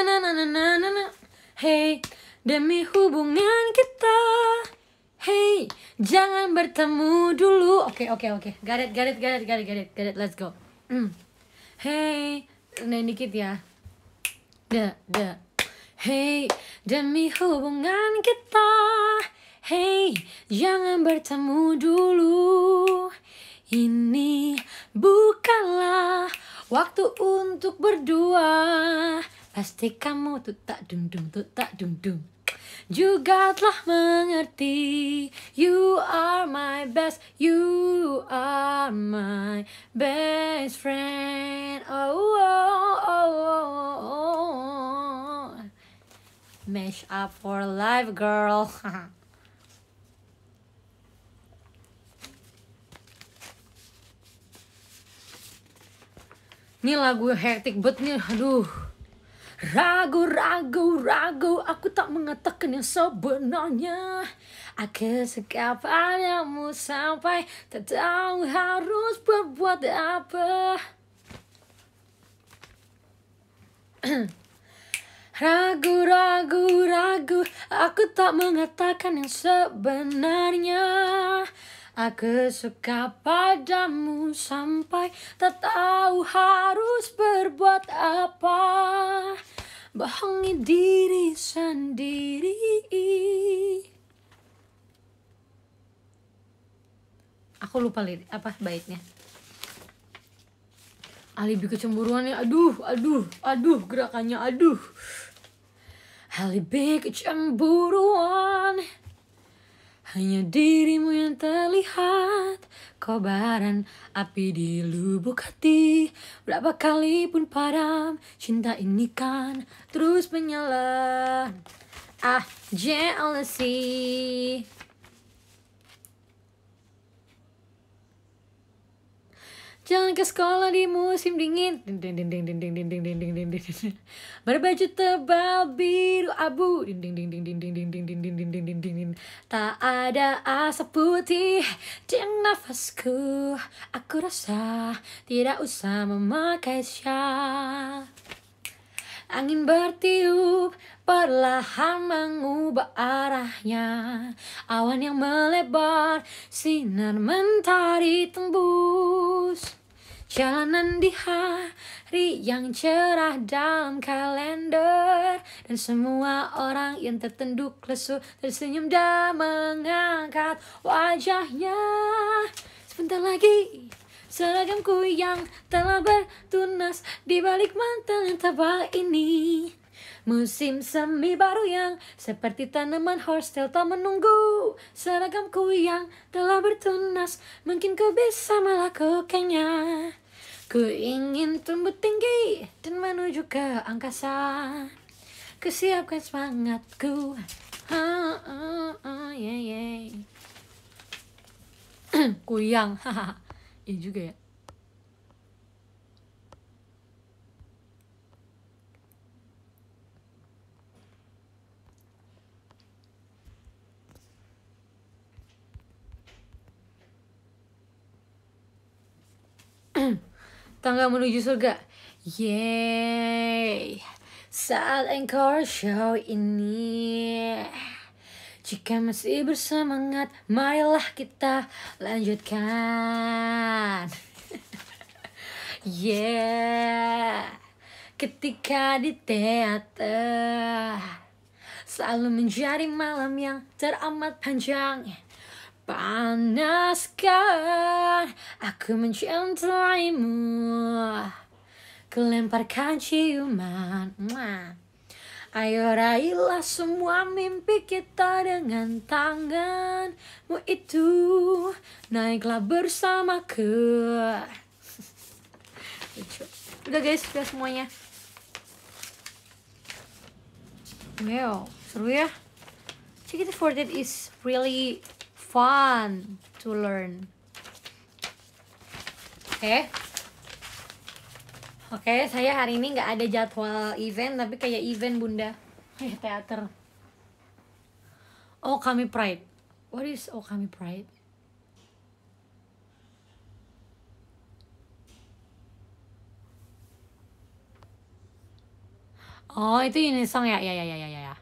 na na na na na na na hey demi hubungan kita hey jangan bertemu dulu oke okay, oke okay, oke okay. got it got it got it got it got it got it let's go mm. hey naik dikit ya da da hey demi hubungan kita hey jangan bertemu dulu ini bukanlah waktu untuk berdua Pasti kamu tuh tak dung dung tuh tak dung dung juga telah mengerti You are my best You are my best friend Oh, oh, oh, oh, oh. oh. Mesh up for life, girl Ini (laughs) lagu hektik banget nih, aduh Ragu, ragu, ragu, aku tak mengatakan yang sebenarnya Aku suka padamu sampai tak tahu harus berbuat apa (clears throat) Ragu, ragu, ragu, aku tak mengatakan yang sebenarnya Aku suka padamu sampai tak tahu harus berbuat apa Bohongi diri sendiri Aku lupa lirik, apa baiknya Alibi kecemburuannya, aduh, aduh, aduh, gerakannya, aduh Alibi kecemburuan hanya dirimu yang terlihat Kobaran api di lubuk hati Berapa kali pun padam Cinta ini kan terus menyala Ah, jealousy Jangan ke sekolah di musim dingin. Ding ding ding ding ding ding ding ding ding ding ding ding. Berbaju tebal biru abu. Ding ding ding ding ding ding ding ding ding ding ding ding ding ding. Tak ada asap putih di nafasku. Aku rasa tidak usah memakai syal. Angin bertiup perlahan mengubah arahnya Awan yang melebar sinar mentari tembus Jalanan di hari yang cerah dalam kalender Dan semua orang yang tertenduk lesu tersenyum dan mengangkat wajahnya Sebentar lagi Seragamku yang telah bertunas di balik mantel yang tebal ini Musim semi baru yang seperti tanaman horsetail tak menunggu Seragamku yang telah bertunas mungkin ku bisa melakukannya Ku ingin tumbuh tinggi dan menuju ke angkasa Kesiapkan semangatku oh, oh, oh, yeah, yeah. (clears throat) Kuyang haha Iya juga ya. (clears throat) Tangga menuju surga. Yeay. Saat encore show ini. Jika masih bersemangat, marilah kita lanjutkan. (laughs) yeah, ketika di teater selalu menjadi malam yang teramat panjang. Panaskan aku mencintaimu, kelemparkan ciuman. Mwah. Ayo raihlah semua mimpi kita dengan tanganmu itu Naiklah bersama ke Udah guys, udah semuanya Wow, seru ya Check it for that is really fun to learn Okay eh? Oke, saya hari ini nggak ada jadwal event, tapi kayak event bunda, kayak teater. Oh kami Pride. What is Oh kami Pride? Oh itu ini song ya, ya ya ya ya ya.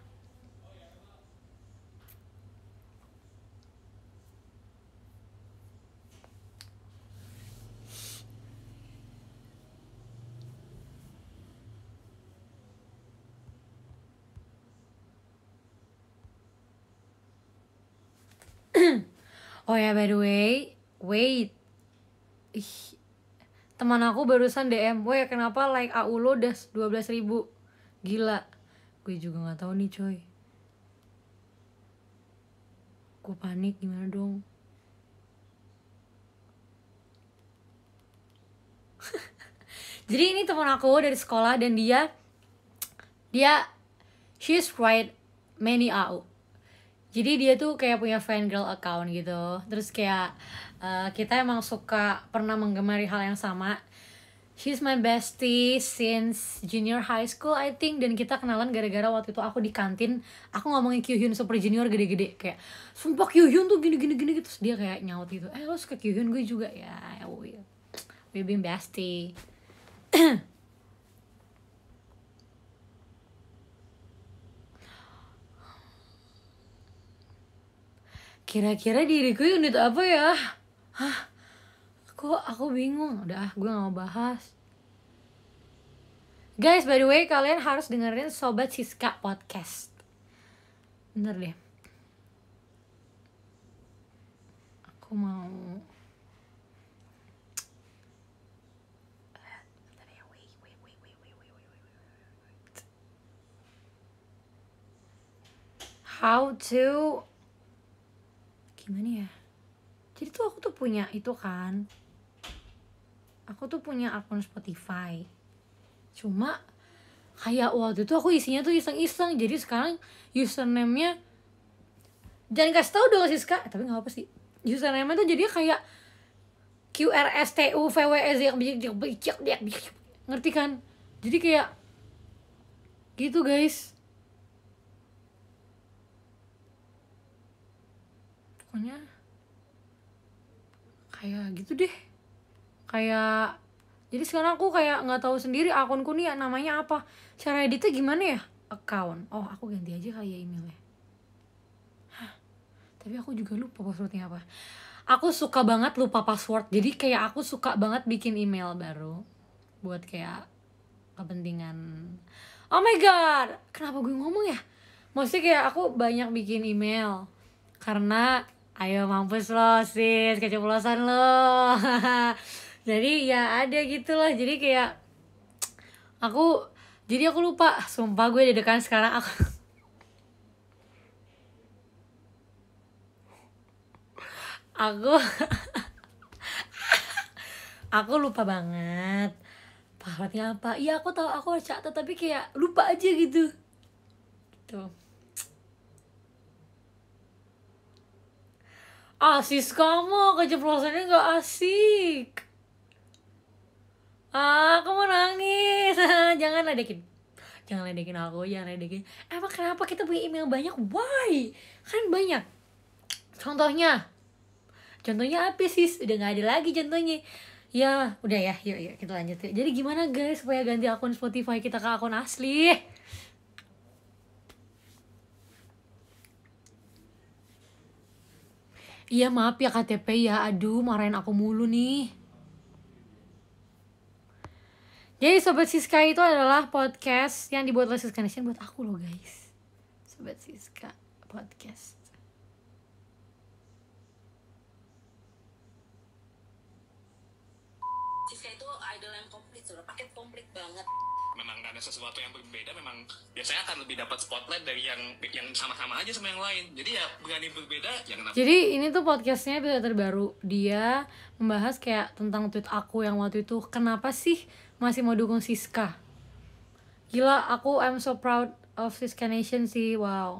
oh ya by the way wait ih teman aku barusan DM "Woi, kenapa like AU lo udah belas ribu gila gue juga nggak tahu nih coy gue panik gimana dong (laughs) jadi ini teman aku dari sekolah dan dia dia she's right many AU jadi dia tuh kayak punya fan girl account gitu terus kayak uh, kita emang suka pernah menggemari hal yang sama she's my bestie since junior high school I think dan kita kenalan gara-gara waktu itu aku di kantin aku ngomongin Kyuhyun super junior gede-gede kayak sumpah Kyuhyun tuh gini-gini gini gitu dia kayak nyaut gitu eh lo suka Kyuhyun gue juga ya, ya we been bestie (clears throat) kira-kira diriku gue unit apa ya hah kok aku bingung udah ah, gue gak mau bahas guys by the way kalian harus dengerin sobat Siska podcast bener deh aku mau How to gimana ya jadi tuh aku tuh punya itu kan aku tuh punya akun Spotify cuma kayak waktu itu aku isinya tuh iseng-iseng jadi sekarang username-nya jangan kasih tau dong sih Siska eh, tapi nggak apa sih username-nya tuh jadi kayak QRSTU VWS yang ngerti kan jadi kayak gitu guys pokoknya kayak gitu deh kayak jadi sekarang aku kayak nggak tahu sendiri akunku nih namanya apa cara editnya gimana ya account oh aku ganti aja kayak ya emailnya Hah, tapi aku juga lupa passwordnya apa aku suka banget lupa password jadi kayak aku suka banget bikin email baru buat kayak kepentingan oh my god kenapa gue ngomong ya maksudnya kayak aku banyak bikin email karena ayo mampus lo sis keceplosan lo (laughs) jadi ya ada gitu loh jadi kayak aku jadi aku lupa sumpah gue di dekat sekarang aku (laughs) aku (laughs) aku lupa banget pahlatnya apa iya aku tahu aku harus catat tapi kayak lupa aja gitu gitu Asis ah, kamu keceplosannya gak asik. Ah, kamu nangis. (laughs) jangan ledekin. Jangan ledekin aku, jangan ledekin. Emang kenapa kita punya email banyak? Why? Kan banyak. Contohnya. Contohnya apa sih? Udah gak ada lagi contohnya. Ya, udah ya. Yuk, yuk kita lanjut. Yuk. Jadi gimana guys supaya ganti akun Spotify kita ke akun asli? Iya maaf ya KTP ya, aduh marahin aku mulu nih. Jadi Sobat Siska itu adalah podcast yang dibuat oleh Siska Nation buat aku loh guys. Sobat Siska podcast. sesuatu yang berbeda memang biasanya akan lebih dapat spotlight dari yang yang sama-sama aja sama yang lain jadi ya berani berbeda ya kenapa jadi ini tuh podcastnya episode terbaru dia membahas kayak tentang tweet aku yang waktu itu kenapa sih masih mau dukung Siska gila aku I'm so proud of Siska Nation sih wow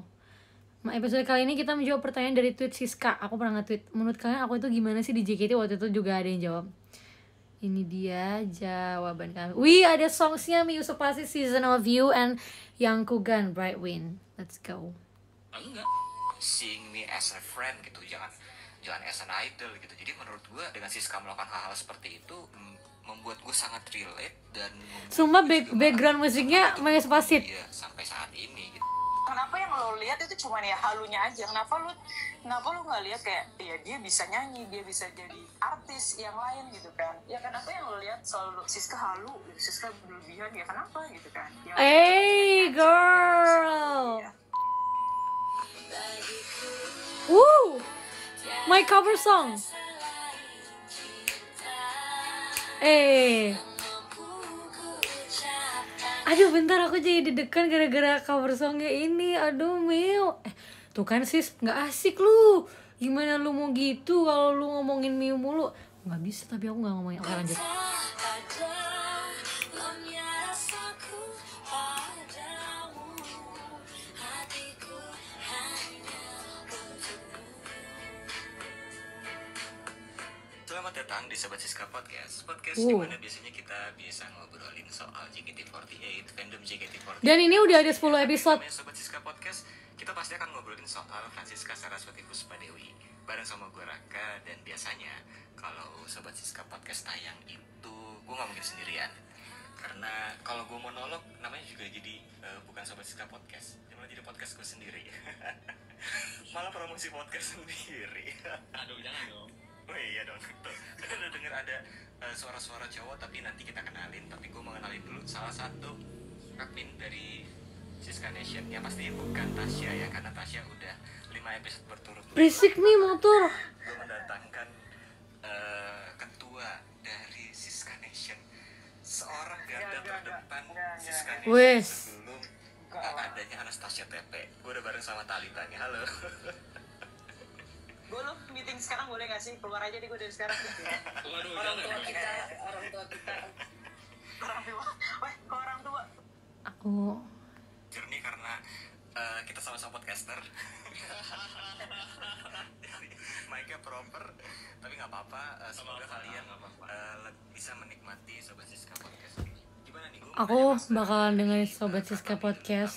nah, episode kali ini kita menjawab pertanyaan dari tweet Siska aku pernah nge-tweet menurut kalian aku itu gimana sih di JKT waktu itu juga ada yang jawab ini dia jawaban kami. Wih, ada songsnya Miu Pasti Season of You and Yang Kugan Bright Wind. Let's go. Enggak, seeing me as a friend gitu, jangan jangan as an idol gitu. Jadi menurut gue dengan Siska melakukan hal-hal seperti itu mm, membuat gue sangat relate dan. Semua back background musiknya Miu Pasit. Iya, sampai saat ini gitu kenapa yang lo lihat itu cuma ya halunya aja kenapa lo kenapa lo nggak lihat kayak ya dia bisa nyanyi dia bisa jadi artis yang lain gitu kan ya kenapa yang lo lihat selalu Siska halu Siska berlebihan ya kenapa gitu kan ya, hey gitu. girl iya. Woo! My cover song. Hey aduh bentar aku jadi dedekan gara-gara cover songnya ini aduh Mio eh, tuh kan sis nggak asik lu gimana lu mau gitu kalau lu ngomongin Mio mulu nggak bisa tapi aku nggak ngomongin oke lanjut Selamat datang di Sobat Siska Podcast Podcast uh. dimana biasanya kita bisa ngobrolin soal JKT48 Fandom JKT48 Dan ini udah ada 10 episode Sobat Siska Podcast Kita pasti akan ngobrolin soal Francisca Saraswati Puspa Dewi Bareng sama gue Raka Dan biasanya kalau Sobat Siska Podcast tayang itu Gue gak mungkin sendirian karena kalau gue monolog namanya juga jadi uh, bukan sobat Siska podcast malah jadi podcast gue sendiri (laughs) malah promosi podcast sendiri (laughs) aduh jangan dong oh iya dong tuh udah denger ada suara eh, suara-suara cowok tapi nanti kita kenalin tapi gue mau kenalin dulu salah satu admin dari Siska Nation ya pasti bukan Tasya ya karena Tasya udah 5 episode berturut-turut berisik nih motor gue mendatangkan uh, ketua dari Siska Nation seorang garda terdepan Siska Nation Wiss. sebelum ah, adanya Anastasia Tepe gue udah bareng sama Talita nih halo (laughs) gue lo meeting sekarang boleh gak sih keluar aja deh gue dari sekarang gitu. Waduh, orang tua kita orang tua kita orang tua weh ke orang tua aku jernih karena uh, kita sama-sama podcaster (laughs) mic-nya proper tapi nggak apa-apa uh, semoga apa-apa, kalian apa-apa. Uh, bisa menikmati sobat Siska podcast aku bakalan dengerin sobat Siska podcast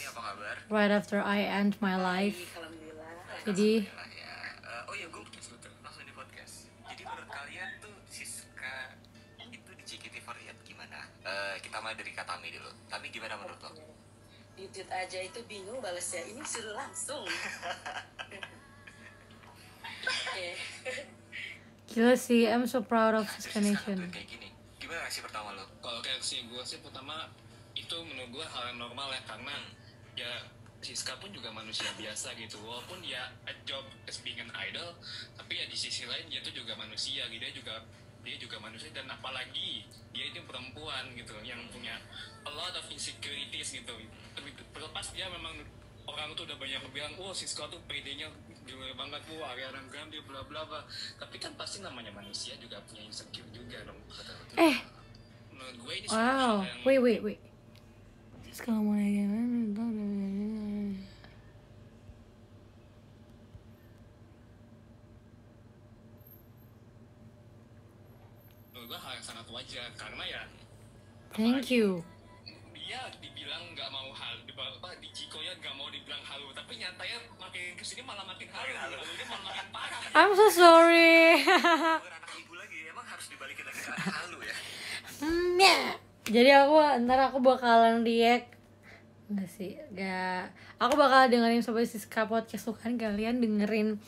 right after I end my life jadi gimana menurut lo? Ditweet aja itu bingung ya ini suruh langsung. (laughs) Gila sih, I'm so proud of this connection. Kayak gini, gimana reaksi pertama lo? Kalau reaksi gue sih pertama itu menurut gue hal yang normal ya karena hmm. ya Siska pun juga manusia biasa gitu walaupun ya a job as being an idol tapi ya di sisi lain dia tuh juga manusia gitu dia juga dia juga manusia dan apalagi dia itu perempuan gitu yang punya a lot of insecurities gitu terlepas dia memang orang tuh udah banyak bilang oh, Sisko tuh PD-nya gila banget wah Ariana Grande bla bla bla tapi kan pasti namanya manusia juga punya insecure juga dong eh menurut gue ini wow wait wait wait Sisko mau nanya sangat wajar karena ya thank you dia dibilang nggak mau hal di apa di Cikonya nggak mau dibilang halu tapi nyatanya makin kesini malah makin halu halu dia malah makin parah (laughs) I'm so sorry ibu lagi emang harus dibalikin lagi halu ya (laughs) hmm, ya. jadi aku ntar aku bakalan react Enggak sih, nggak Aku bakal dengerin sampai Siska podcast tuh kan kalian dengerin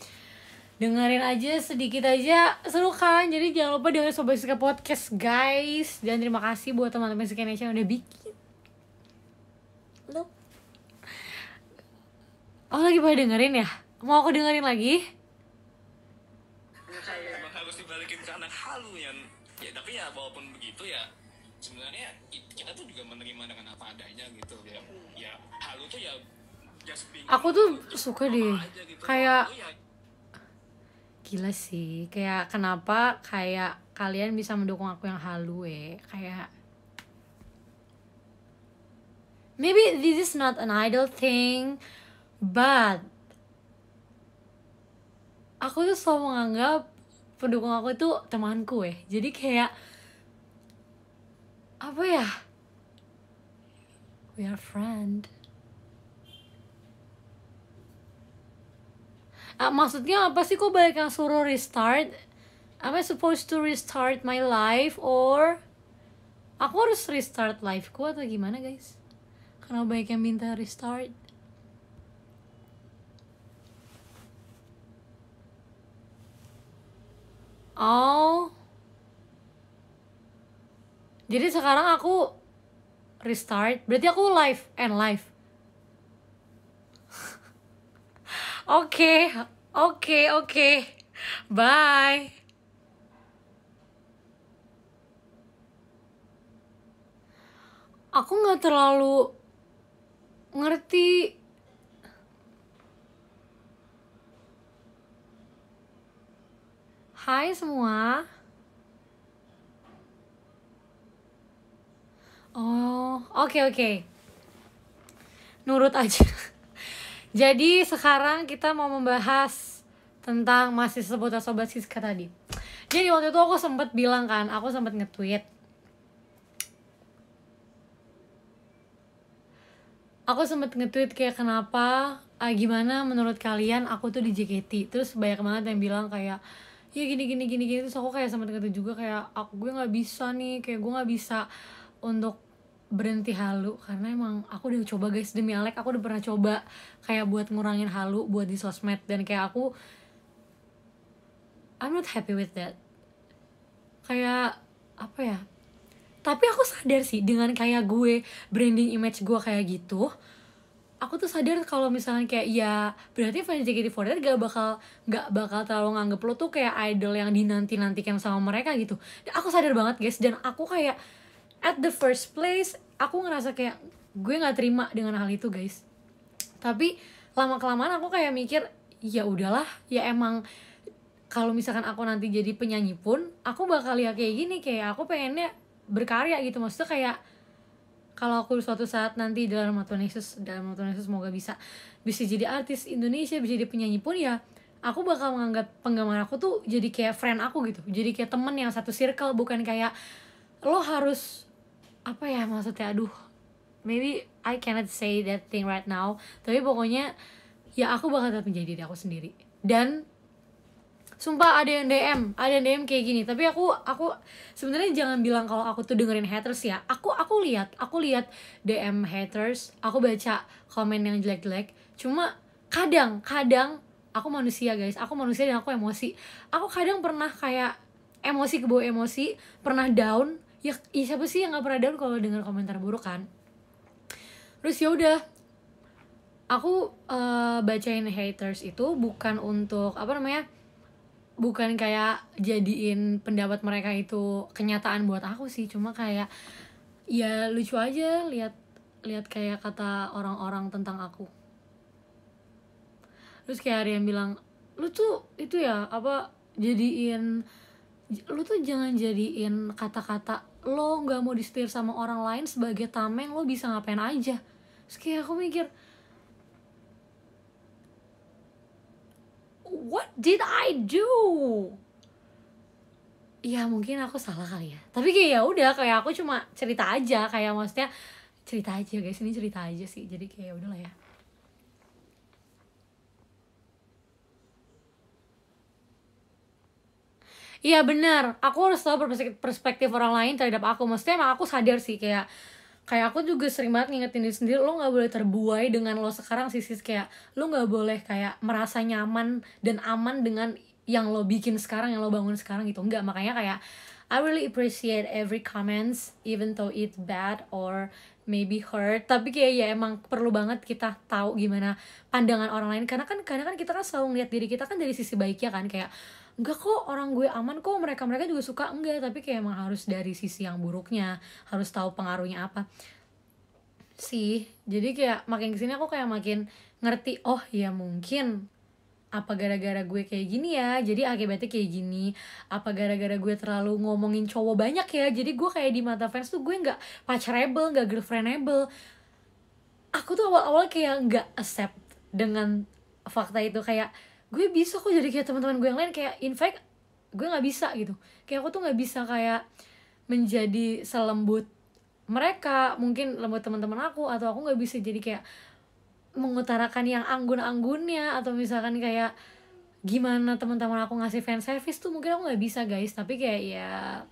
dengerin aja sedikit aja seru kan jadi jangan lupa dengerin sobat Sika podcast guys dan terima kasih buat teman-teman Sika Nation yang udah bikin lo oh lagi pada dengerin ya mau aku dengerin lagi ya, Emang harus dibalikin ke anak yang ya tapi ya walaupun begitu ya sebenarnya kita tuh juga menerima dengan apa adanya gitu ya ya halu tuh ya aku tuh gitu. suka deh gitu. kayak gila sih kayak kenapa kayak kalian bisa mendukung aku yang halu eh kayak maybe this is not an idol thing but aku tuh selalu menganggap pendukung aku itu temanku eh jadi kayak apa ya we are friend uh, maksudnya apa sih kok banyak yang suruh restart am I supposed to restart my life or aku harus restart life ku atau gimana guys karena banyak yang minta restart Oh. Jadi sekarang aku restart, berarti aku live and live. Oke, oke, oke. Bye. Aku nggak terlalu ngerti Hai semua. Oh, oke okay, oke. Okay. Nurut aja. Jadi sekarang kita mau membahas tentang masih seputar sobat Siska tadi. Jadi waktu itu aku sempat bilang kan, aku sempat nge-tweet. Aku sempat nge-tweet kayak kenapa ah, gimana menurut kalian aku tuh di JKT. Terus banyak banget yang bilang kayak ya gini gini gini gini terus aku kayak sempat nge juga kayak aku gue nggak bisa nih kayak gue nggak bisa untuk berhenti halu karena emang aku udah coba guys demi Alek aku udah pernah coba kayak buat ngurangin halu buat di sosmed dan kayak aku I'm not happy with that kayak apa ya tapi aku sadar sih dengan kayak gue branding image gue kayak gitu aku tuh sadar kalau misalnya kayak ya berarti fans JKT48 gak bakal gak bakal terlalu nganggep lo tuh kayak idol yang dinanti nantikan sama mereka gitu aku sadar banget guys dan aku kayak at the first place aku ngerasa kayak gue nggak terima dengan hal itu guys tapi lama kelamaan aku kayak mikir ya udahlah ya emang kalau misalkan aku nanti jadi penyanyi pun aku bakal ya kayak gini kayak aku pengennya berkarya gitu maksudnya kayak kalau aku suatu saat nanti dalam Tuhan Yesus dalam Tuhan Yesus semoga bisa bisa jadi artis Indonesia bisa jadi penyanyi pun ya aku bakal menganggap penggemar aku tuh jadi kayak friend aku gitu jadi kayak temen yang satu circle bukan kayak lo harus apa ya maksudnya aduh maybe I cannot say that thing right now tapi pokoknya ya aku bakal tetap menjadi diri aku sendiri dan sumpah ada yang DM ada yang DM kayak gini tapi aku aku sebenarnya jangan bilang kalau aku tuh dengerin haters ya aku aku lihat aku lihat DM haters aku baca komen yang jelek-jelek cuma kadang kadang aku manusia guys aku manusia dan aku emosi aku kadang pernah kayak emosi kebo emosi pernah down ya, ya siapa sih yang gak pernah down kalau dengar komentar buruk kan terus ya udah aku uh, bacain haters itu bukan untuk apa namanya bukan kayak jadiin pendapat mereka itu kenyataan buat aku sih cuma kayak ya lucu aja lihat lihat kayak kata orang-orang tentang aku terus kayak ada yang bilang lu tuh itu ya apa jadiin lu tuh jangan jadiin kata-kata lo nggak mau disetir sama orang lain sebagai tameng lo bisa ngapain aja terus kayak aku mikir what did I do ya mungkin aku salah kali ya tapi kayak ya udah kayak aku cuma cerita aja kayak maksudnya cerita aja guys ini cerita aja sih jadi kayak lah ya iya benar aku harus tahu perspektif, orang lain terhadap aku maksudnya emang aku sadar sih kayak kayak aku juga sering banget ngingetin diri sendiri lo nggak boleh terbuai dengan lo sekarang sih sis kayak lo nggak boleh kayak merasa nyaman dan aman dengan yang lo bikin sekarang yang lo bangun sekarang gitu nggak makanya kayak I really appreciate every comments even though it's bad or maybe hurt tapi kayak ya emang perlu banget kita tahu gimana pandangan orang lain karena kan karena kan kita kan selalu ngeliat diri kita kan dari sisi baiknya kan kayak enggak kok orang gue aman kok mereka mereka juga suka enggak tapi kayak emang harus dari sisi yang buruknya harus tahu pengaruhnya apa sih jadi kayak makin kesini aku kayak makin ngerti oh ya mungkin apa gara-gara gue kayak gini ya jadi akibatnya kayak gini apa gara-gara gue terlalu ngomongin cowok banyak ya jadi gue kayak di mata fans tuh gue nggak pacarable nggak girlfriendable aku tuh awal-awal kayak nggak accept dengan fakta itu kayak gue bisa kok jadi kayak teman-teman gue yang lain kayak in fact gue nggak bisa gitu kayak aku tuh nggak bisa kayak menjadi selembut mereka mungkin lembut teman-teman aku atau aku nggak bisa jadi kayak mengutarakan yang anggun-anggunnya atau misalkan kayak gimana teman-teman aku ngasih fan service tuh mungkin aku nggak bisa guys tapi kayak ya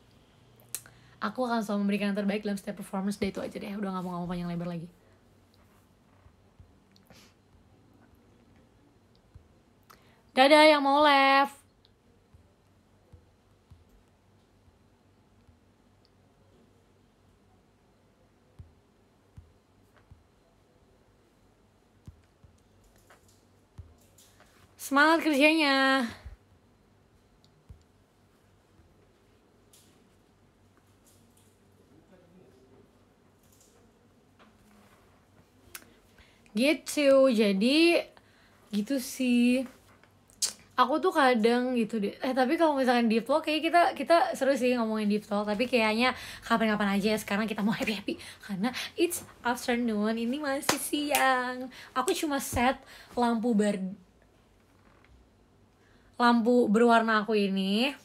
aku akan selalu memberikan yang terbaik dalam setiap performance day itu aja deh udah nggak mau ngomong panjang lebar lagi Dadah yang mau live. Semangat kerjanya. Gitu, jadi gitu sih aku tuh kadang gitu deh eh tapi kalau misalkan deep talk kayak kita kita seru sih ngomongin deep talk tapi kayaknya kapan-kapan aja ya sekarang kita mau (laughs) happy happy karena it's afternoon ini masih siang aku cuma set lampu ber lampu berwarna aku ini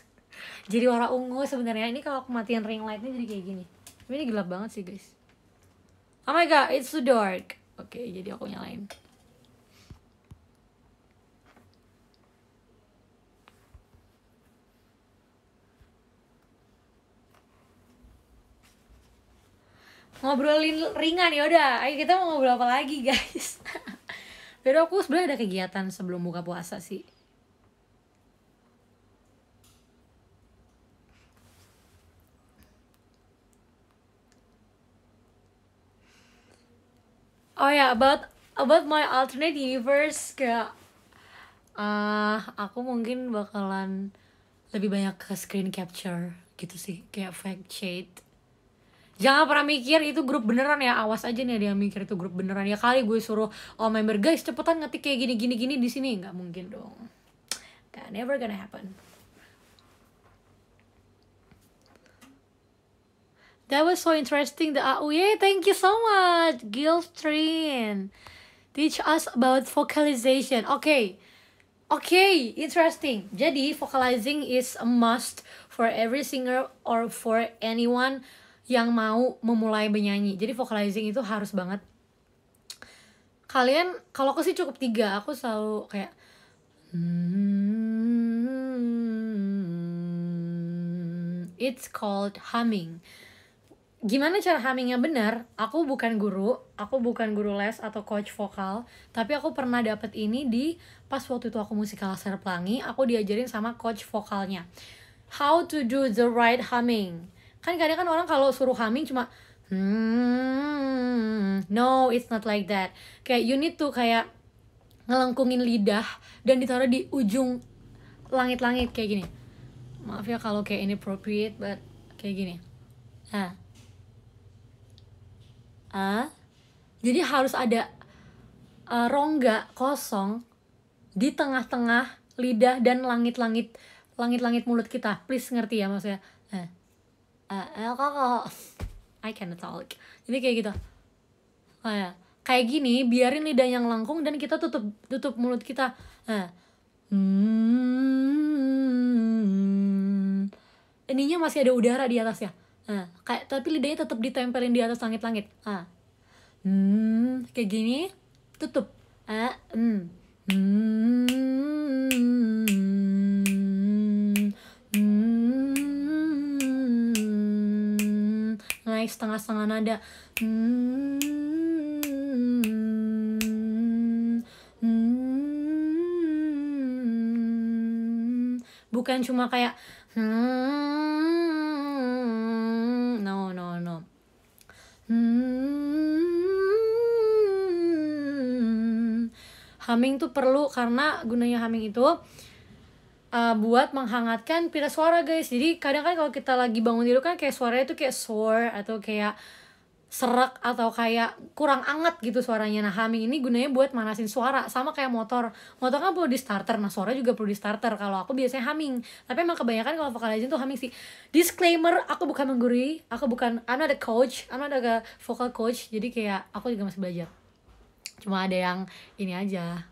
(laughs) jadi warna ungu sebenarnya ini kalau aku matiin ring lightnya jadi kayak gini tapi ini gelap banget sih guys oh my god it's too dark oke okay, jadi aku nyalain ngobrolin ringan ya udah ayo kita mau ngobrol apa lagi guys Pero (laughs) aku sebenarnya ada kegiatan sebelum buka puasa sih Oh ya, yeah, about about my alternate universe kayak uh, aku mungkin bakalan lebih banyak ke screen capture gitu sih, kayak fact shade Jangan pernah mikir itu grup beneran ya. Awas aja nih ada yang mikir itu grup beneran. Ya kali gue suruh all oh, member guys cepetan ngetik kayak gini gini gini di sini nggak mungkin dong. Gak never gonna happen. That was so interesting. The AU yeah, thank you so much, Gilstrin. Teach us about vocalization. Okay. Okay, interesting. Jadi, vocalizing is a must for every singer or for anyone yang mau memulai menyanyi jadi vocalizing itu harus banget kalian kalau aku sih cukup tiga aku selalu kayak hmm, it's called humming gimana cara hummingnya benar aku bukan guru aku bukan guru les atau coach vokal tapi aku pernah dapet ini di pas waktu itu aku musikal laser Pelangi aku diajarin sama coach vokalnya how to do the right humming kan kadang kan orang kalau suruh humming cuma hmm no it's not like that kayak you need to kayak ngelengkungin lidah dan ditaruh di ujung langit-langit kayak gini maaf ya kalau kayak inappropriate but kayak gini ah ah jadi harus ada uh, rongga kosong di tengah-tengah lidah dan langit-langit langit-langit mulut kita please ngerti ya maksudnya ah. Eh, I cannot talk jadi kayak gitu kayak oh, kayak gini biarin lidah yang langkung dan kita tutup tutup mulut kita nah. hmm, ininya masih ada udara di atasnya nah, kayak tapi lidahnya tetap ditempelin di atas langit-langit ah hmm, kayak gini tutup ah hmm, hmm. naik setengah-setengah nada bukan cuma kayak no no no hmm, humming tuh perlu karena gunanya humming itu uh, buat menghangatkan pita suara guys jadi kadang kan kalau kita lagi bangun tidur kan kayak suaranya tuh kayak sore atau kayak serak atau kayak kurang anget gitu suaranya nah humming ini gunanya buat manasin suara sama kayak motor motor kan perlu di starter nah suara juga perlu di starter kalau aku biasanya humming tapi emang kebanyakan kalau vokal tuh humming sih disclaimer aku bukan menggurui aku bukan I'm not coach I'm not a vocal coach jadi kayak aku juga masih belajar cuma ada yang ini aja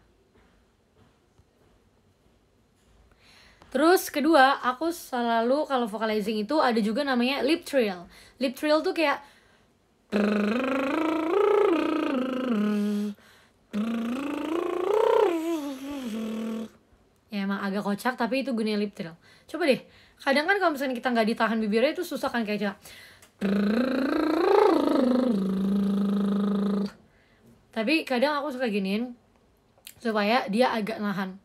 Terus kedua, aku selalu kalau vocalizing itu ada juga namanya lip trill. Lip trill tuh kayak ya emang agak kocak tapi itu gunanya lip trill. Coba deh, kadang kan kalau misalnya kita nggak ditahan bibirnya itu susah kan kayak cak. Tapi kadang aku suka giniin supaya dia agak nahan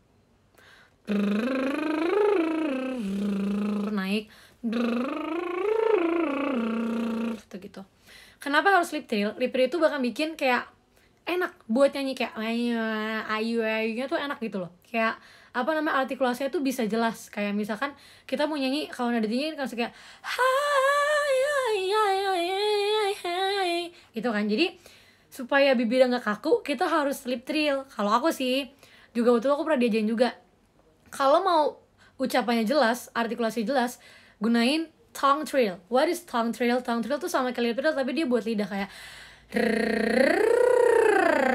naik tuh gitu, gitu kenapa harus lip trill lip trill itu bakal bikin kayak enak buat nyanyi kayak ayu ayu ayunya tuh enak gitu loh kayak apa namanya artikulasinya tuh bisa jelas kayak misalkan kita mau nyanyi kalau nada tinggi kan kayak hai gitu kan jadi supaya bibirnya nggak kaku kita harus lip trill kalau aku sih juga waktu itu aku pernah diajarin juga kalau mau ucapannya jelas, artikulasi jelas, gunain tongue trail. What is tongue trail? Tongue trail tuh sama kayak lidah tapi dia buat lidah kayak rrrr,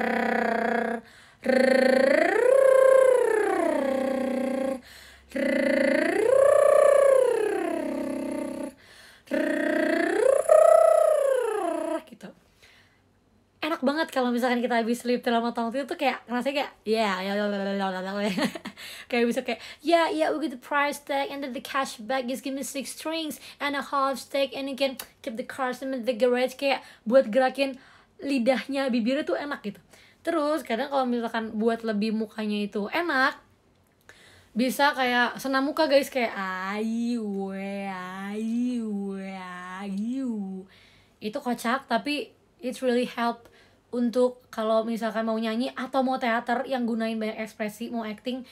misalkan kita habis sleep dalam tahun itu tuh kayak ngerasa kayak ya ya (laughs) kayak bisa kayak ya ya we get the price tag and then the cash back just give me six strings and a half steak and you can keep the cars in the garage kayak buat gerakin lidahnya bibirnya tuh enak gitu terus kadang kalau misalkan buat lebih mukanya itu enak bisa kayak senam muka guys kayak ayu ayu ayu itu kocak tapi it's really help untuk kalau misalkan mau nyanyi atau mau teater yang gunain banyak ekspresi mau acting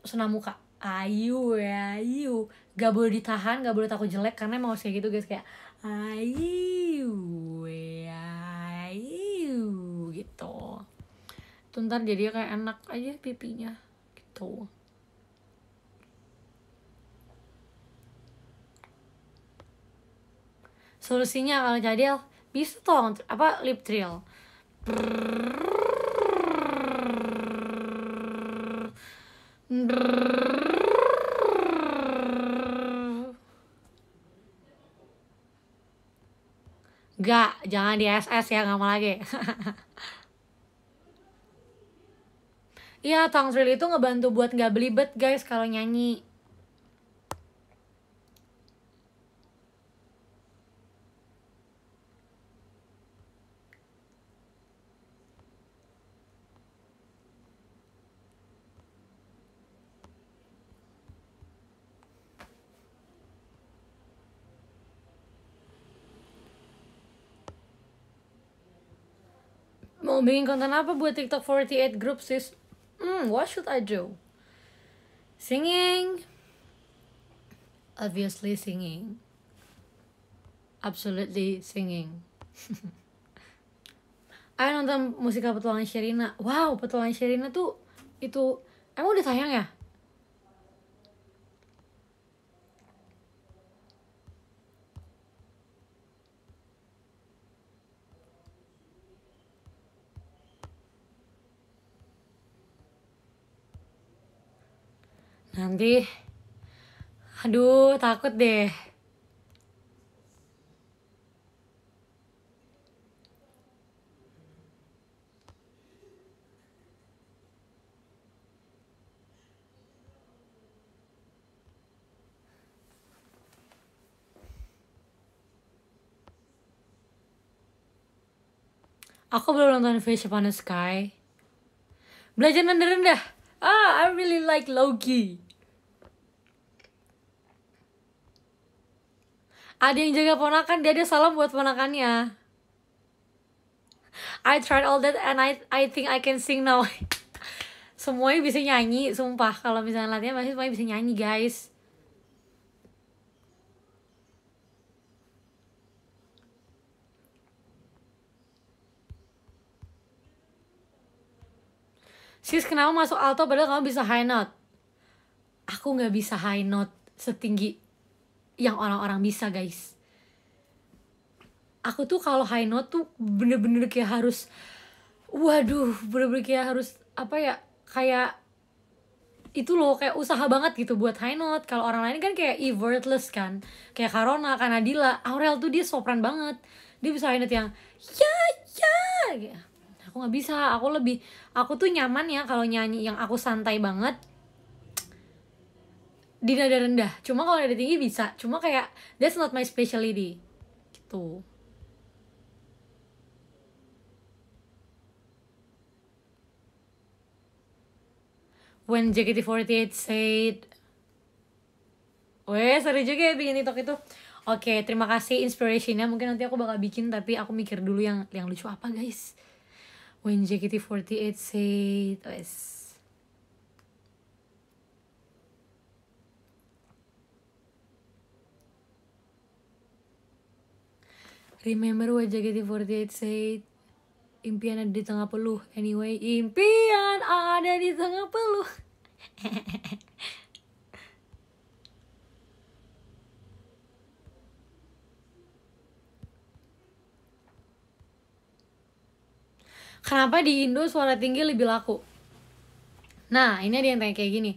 senam muka ayu ya ayu gak boleh ditahan gak boleh takut jelek karena emang harus kayak gitu guys kayak ayu ya ayu gitu tuh ntar jadi kayak enak aja pipinya gitu solusinya kalau jadi bisa tuh apa lip trill Gak, jangan di SS ya, nggak mau lagi. (laughs) Iya, tongs really itu ngebantu buat nggak belibet guys kalau nyanyi. bikin konten apa buat TikTok 48 group sis? Hmm, what should I do? Singing. Obviously singing. Absolutely singing. (laughs) Ayo nonton musik petualangan Sherina. Wow, petualangan Sherina tuh itu emang udah tayang ya? nanti aduh takut deh Aku belum nonton Fish Upon the Sky. Belajar rendah dah. Ah, I really like Loki. ada yang jaga ponakan dia ada salam buat ponakannya I tried all that and I I think I can sing now (laughs) semuanya bisa nyanyi sumpah kalau misalnya latihan masih semuanya bisa nyanyi guys Sis kenapa masuk alto padahal kamu bisa high note? Aku nggak bisa high note setinggi yang orang-orang bisa guys aku tuh kalau high note tuh bener-bener kayak harus waduh bener-bener kayak harus apa ya kayak itu loh kayak usaha banget gitu buat high note kalau orang lain kan kayak effortless kan kayak Karona Dila, Aurel tuh dia sopran banget dia bisa high note yang ya ya aku nggak bisa aku lebih aku tuh nyaman ya kalau nyanyi yang aku santai banget di nada rendah cuma kalau nada tinggi bisa cuma kayak that's not my specialty gitu when JKT48 said Weh, seru juga ya bikin TikTok itu. Oke, okay, terima kasih inspirationnya. Mungkin nanti aku bakal bikin, tapi aku mikir dulu yang yang lucu apa, guys. When JKT48 said, wes. Remember what JKT48 said? Impian ada di tengah peluh. Anyway, impian ada di tengah peluh. (laughs) Kenapa di Indo suara tinggi lebih laku? Nah, ini ada yang tanya kayak gini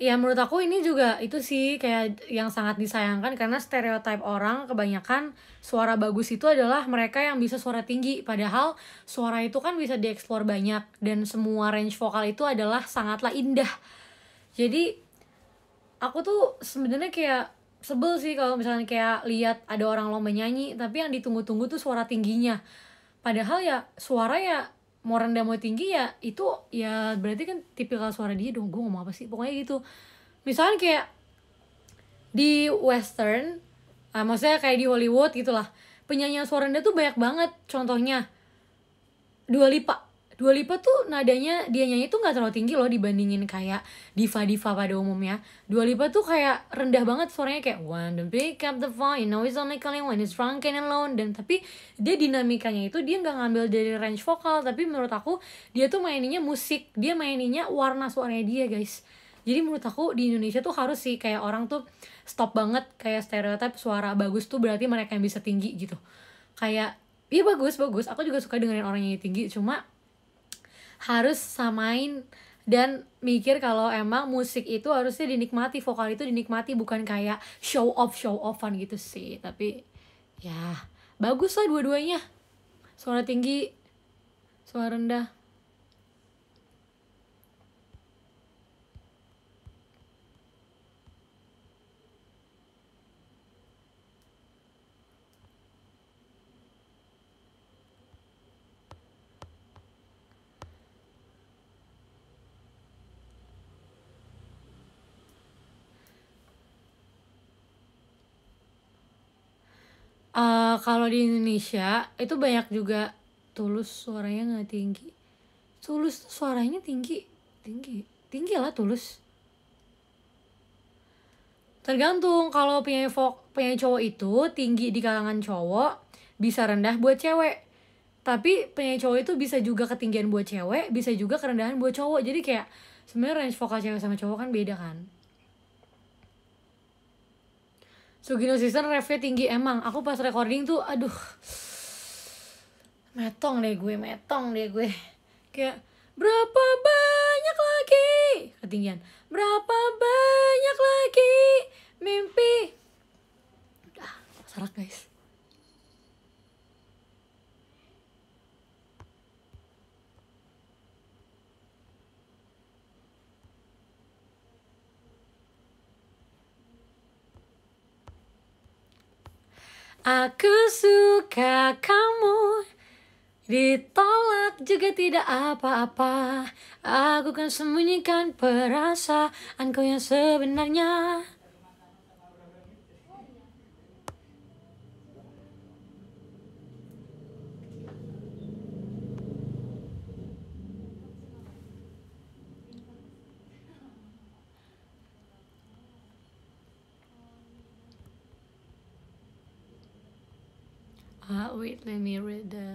ya menurut aku ini juga itu sih kayak yang sangat disayangkan karena stereotip orang kebanyakan suara bagus itu adalah mereka yang bisa suara tinggi padahal suara itu kan bisa dieksplor banyak dan semua range vokal itu adalah sangatlah indah jadi aku tuh sebenarnya kayak sebel sih kalau misalnya kayak lihat ada orang lomba menyanyi tapi yang ditunggu-tunggu tuh suara tingginya padahal ya suara ya mau rendah mau tinggi ya itu ya berarti kan tipikal suara dia dong gue ngomong apa sih pokoknya gitu misalnya kayak di western uh, maksudnya kayak di Hollywood gitulah penyanyi suara rendah tuh banyak banget contohnya dua lipa Dua Lipa tuh nadanya dia nyanyi tuh nggak terlalu tinggi loh dibandingin kayak diva-diva pada umumnya. Dua Lipa tuh kayak rendah banget suaranya kayak one don't pick up the phone, you know it's only calling when it's drunk and alone dan tapi dia dinamikanya itu dia nggak ngambil dari range vokal tapi menurut aku dia tuh maininnya musik, dia maininnya warna suaranya dia guys. Jadi menurut aku di Indonesia tuh harus sih kayak orang tuh stop banget kayak stereotip suara bagus tuh berarti mereka yang bisa tinggi gitu. Kayak Iya bagus bagus, aku juga suka dengerin orang yang tinggi, cuma harus samain dan mikir kalau emang musik itu harusnya dinikmati vokal itu dinikmati bukan kayak show off show offan gitu sih tapi ya bagus lah dua-duanya suara tinggi suara rendah uh, kalau di Indonesia itu banyak juga tulus suaranya nggak tinggi tulus tuh suaranya tinggi tinggi tinggi lah tulus tergantung kalau penyanyi vok penyanyi cowok itu tinggi di kalangan cowok bisa rendah buat cewek tapi penyanyi cowok itu bisa juga ketinggian buat cewek bisa juga kerendahan buat cowok jadi kayak sebenarnya range vokal cewek sama cowok kan beda kan Sugino Season revnya tinggi emang. Aku pas recording tuh aduh. Metong deh gue, metong deh gue. Kayak berapa banyak lagi ketinggian. Berapa banyak lagi mimpi. Ah, serak guys. Aku suka kamu Ditolak juga tidak apa-apa Aku kan sembunyikan perasaan perasaanku yang sebenarnya uh, wait let me read the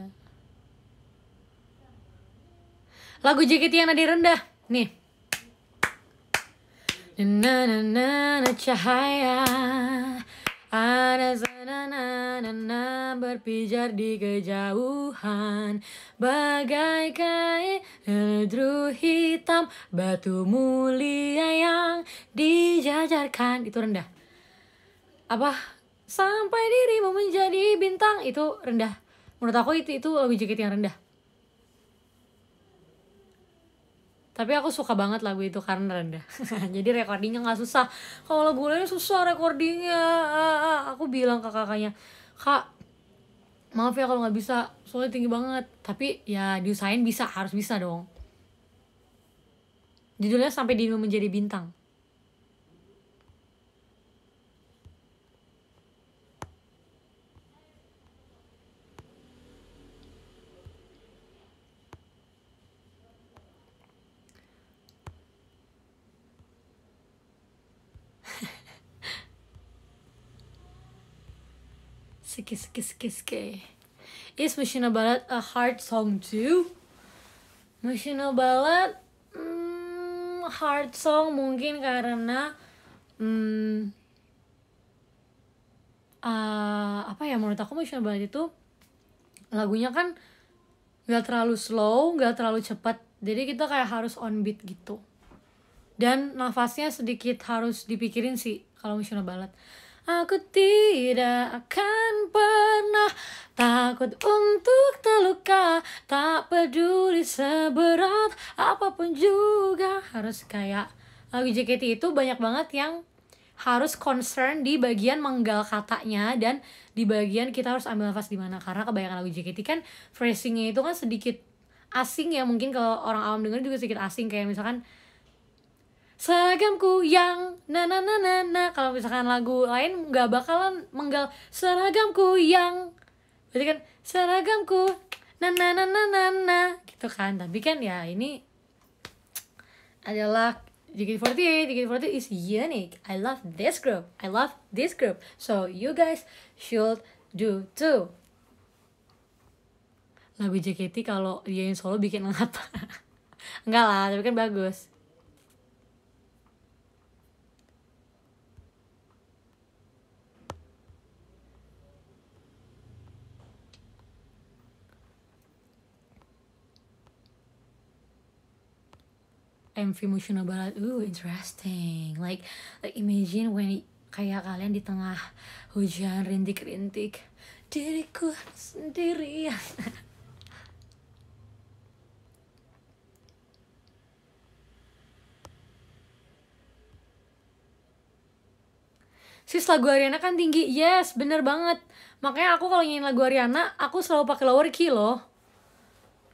lagu JKT yang nada rendah nih na na na na cahaya ada sana na na na berpijar di kejauhan bagai kain ledru hitam batu mulia yang dijajarkan itu rendah apa sampai dirimu menjadi bintang itu rendah menurut aku itu itu lagu JKT yang rendah tapi aku suka banget lagu itu karena rendah (laughs) jadi recordingnya nggak susah kalau lagu lain susah recordingnya aku bilang ke kakaknya kak maaf ya kalau nggak bisa soalnya tinggi banget tapi ya diusahain bisa harus bisa dong judulnya sampai dirimu menjadi bintang Suke Is Machina Ballad a hard song too? Machina Ballad hmm, hard song mungkin karena hmm, uh, apa ya menurut aku Machina Ballad itu lagunya kan nggak terlalu slow, nggak terlalu cepat. Jadi kita kayak harus on beat gitu. Dan nafasnya sedikit harus dipikirin sih kalau Machina Ballad Aku tidak akan pernah takut untuk terluka Tak peduli seberat apapun juga Harus kayak lagu JKT itu banyak banget yang harus concern di bagian menggal katanya dan di bagian kita harus ambil nafas di mana karena kebanyakan lagu JKT kan phrasingnya itu kan sedikit asing ya mungkin kalau orang awam dengar juga sedikit asing kayak misalkan seragamku yang na na na na na kalau misalkan lagu lain nggak bakalan menggal seragamku yang berarti kan seragamku na na na na na na gitu kan tapi kan ya ini adalah JKT48, JKT48 is unique. I love this group. I love this group. So you guys should do too. Lagu JKT kalau dia yang solo bikin ngapa? (laughs) Enggak lah, tapi kan bagus. MV Mushino Ballad ooh interesting like like imagine when kayak kalian di tengah hujan rintik-rintik diriku sendirian (laughs) Sis lagu Ariana kan tinggi, yes bener banget Makanya aku kalau nyanyiin lagu Ariana, aku selalu pakai lower key loh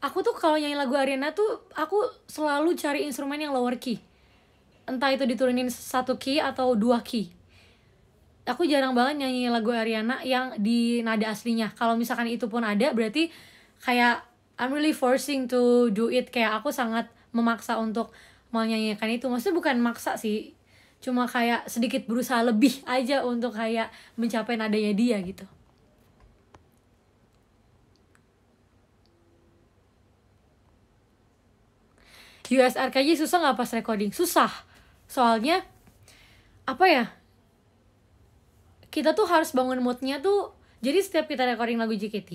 aku tuh kalau nyanyi lagu Ariana tuh aku selalu cari instrumen yang lower key entah itu diturunin satu key atau dua key aku jarang banget nyanyi lagu Ariana yang di nada aslinya kalau misalkan itu pun ada berarti kayak I'm really forcing to do it kayak aku sangat memaksa untuk mau nyanyikan itu maksudnya bukan maksa sih cuma kayak sedikit berusaha lebih (laughs) aja untuk kayak mencapai nadanya dia gitu di USRK aja susah nggak pas recording susah soalnya apa ya kita tuh harus bangun moodnya tuh jadi setiap kita recording lagu JKT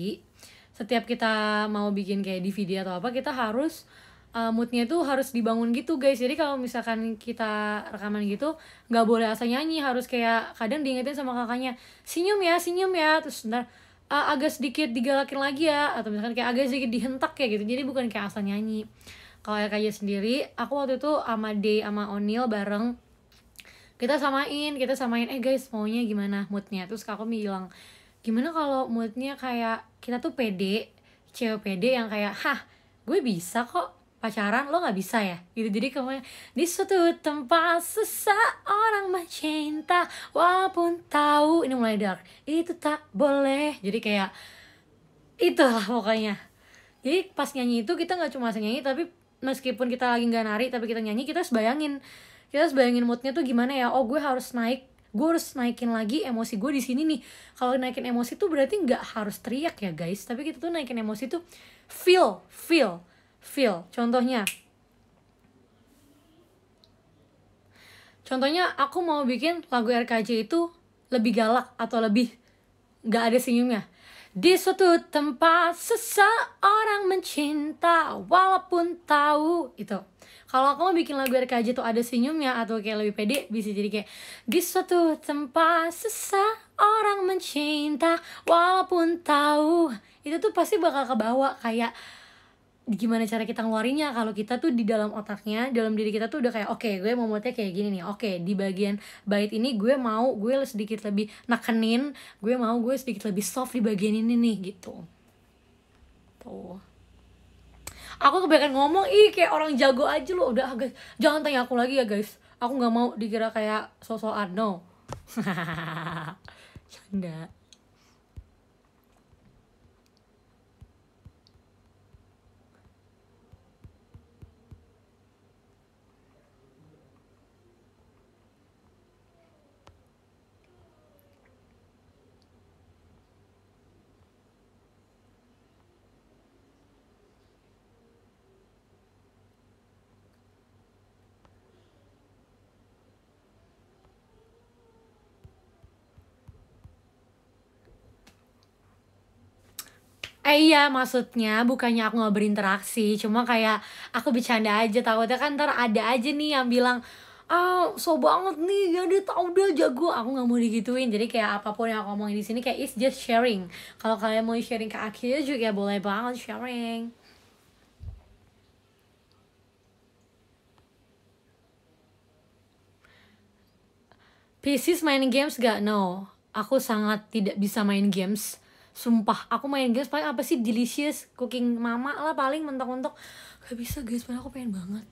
setiap kita mau bikin kayak DVD atau apa kita harus uh, moodnya tuh harus dibangun gitu guys jadi kalau misalkan kita rekaman gitu nggak boleh asal nyanyi harus kayak kadang diingetin sama kakaknya senyum ya senyum ya terus ntar uh, eh, agak sedikit digalakin lagi ya atau misalkan kayak agak sedikit dihentak ya, gitu jadi bukan kayak asal nyanyi kalau kayak sendiri aku waktu itu sama Day sama Onil bareng kita samain kita samain eh guys maunya gimana moodnya terus aku bilang gimana kalau moodnya kayak kita tuh pede cewek pede yang kayak hah gue bisa kok pacaran lo nggak bisa ya gitu jadi kamu di suatu tempat orang mencinta walaupun tahu ini mulai dark itu tak boleh jadi kayak itulah pokoknya jadi pas nyanyi itu kita nggak cuma nyanyi tapi meskipun kita lagi nggak nari tapi kita nyanyi kita harus bayangin kita harus bayangin moodnya tuh gimana ya oh gue harus naik gue harus naikin lagi emosi gue di sini nih kalau naikin emosi tuh berarti nggak harus teriak ya guys tapi kita tuh naikin emosi tuh feel feel feel contohnya contohnya aku mau bikin lagu RKJ itu lebih galak atau lebih nggak ada senyumnya di suatu tempat seseorang mencinta walaupun tahu itu. Kalau aku mau bikin lagu RKJ tuh ada senyumnya atau kayak lebih pede bisa jadi kayak di suatu tempat seseorang mencinta walaupun tahu itu tuh pasti bakal kebawa kayak gimana cara kita ngeluarinnya kalau kita tuh di dalam otaknya dalam diri kita tuh udah kayak oke okay, gue mau buatnya kayak gini nih oke okay, di bagian bait ini gue mau gue sedikit lebih nakenin gue mau gue sedikit lebih soft di bagian ini nih gitu tuh aku kebanyakan ngomong ih kayak orang jago aja lo udah ah, guys jangan tanya aku lagi ya guys aku nggak mau dikira kayak sosokan no (laughs) canda Eh iya maksudnya bukannya aku nggak berinteraksi Cuma kayak aku bercanda aja Takutnya kan ntar ada aja nih yang bilang ah oh, so banget nih ya dia tau dia jago aku nggak mau digituin jadi kayak apapun yang aku omongin di sini kayak it's just sharing kalau kalian mau sharing ke akhirnya juga ya boleh banget sharing Pisces main games gak? No, aku sangat tidak bisa main games sumpah aku main games paling apa sih delicious cooking mama lah paling mentok-mentok gak bisa guys paling aku pengen banget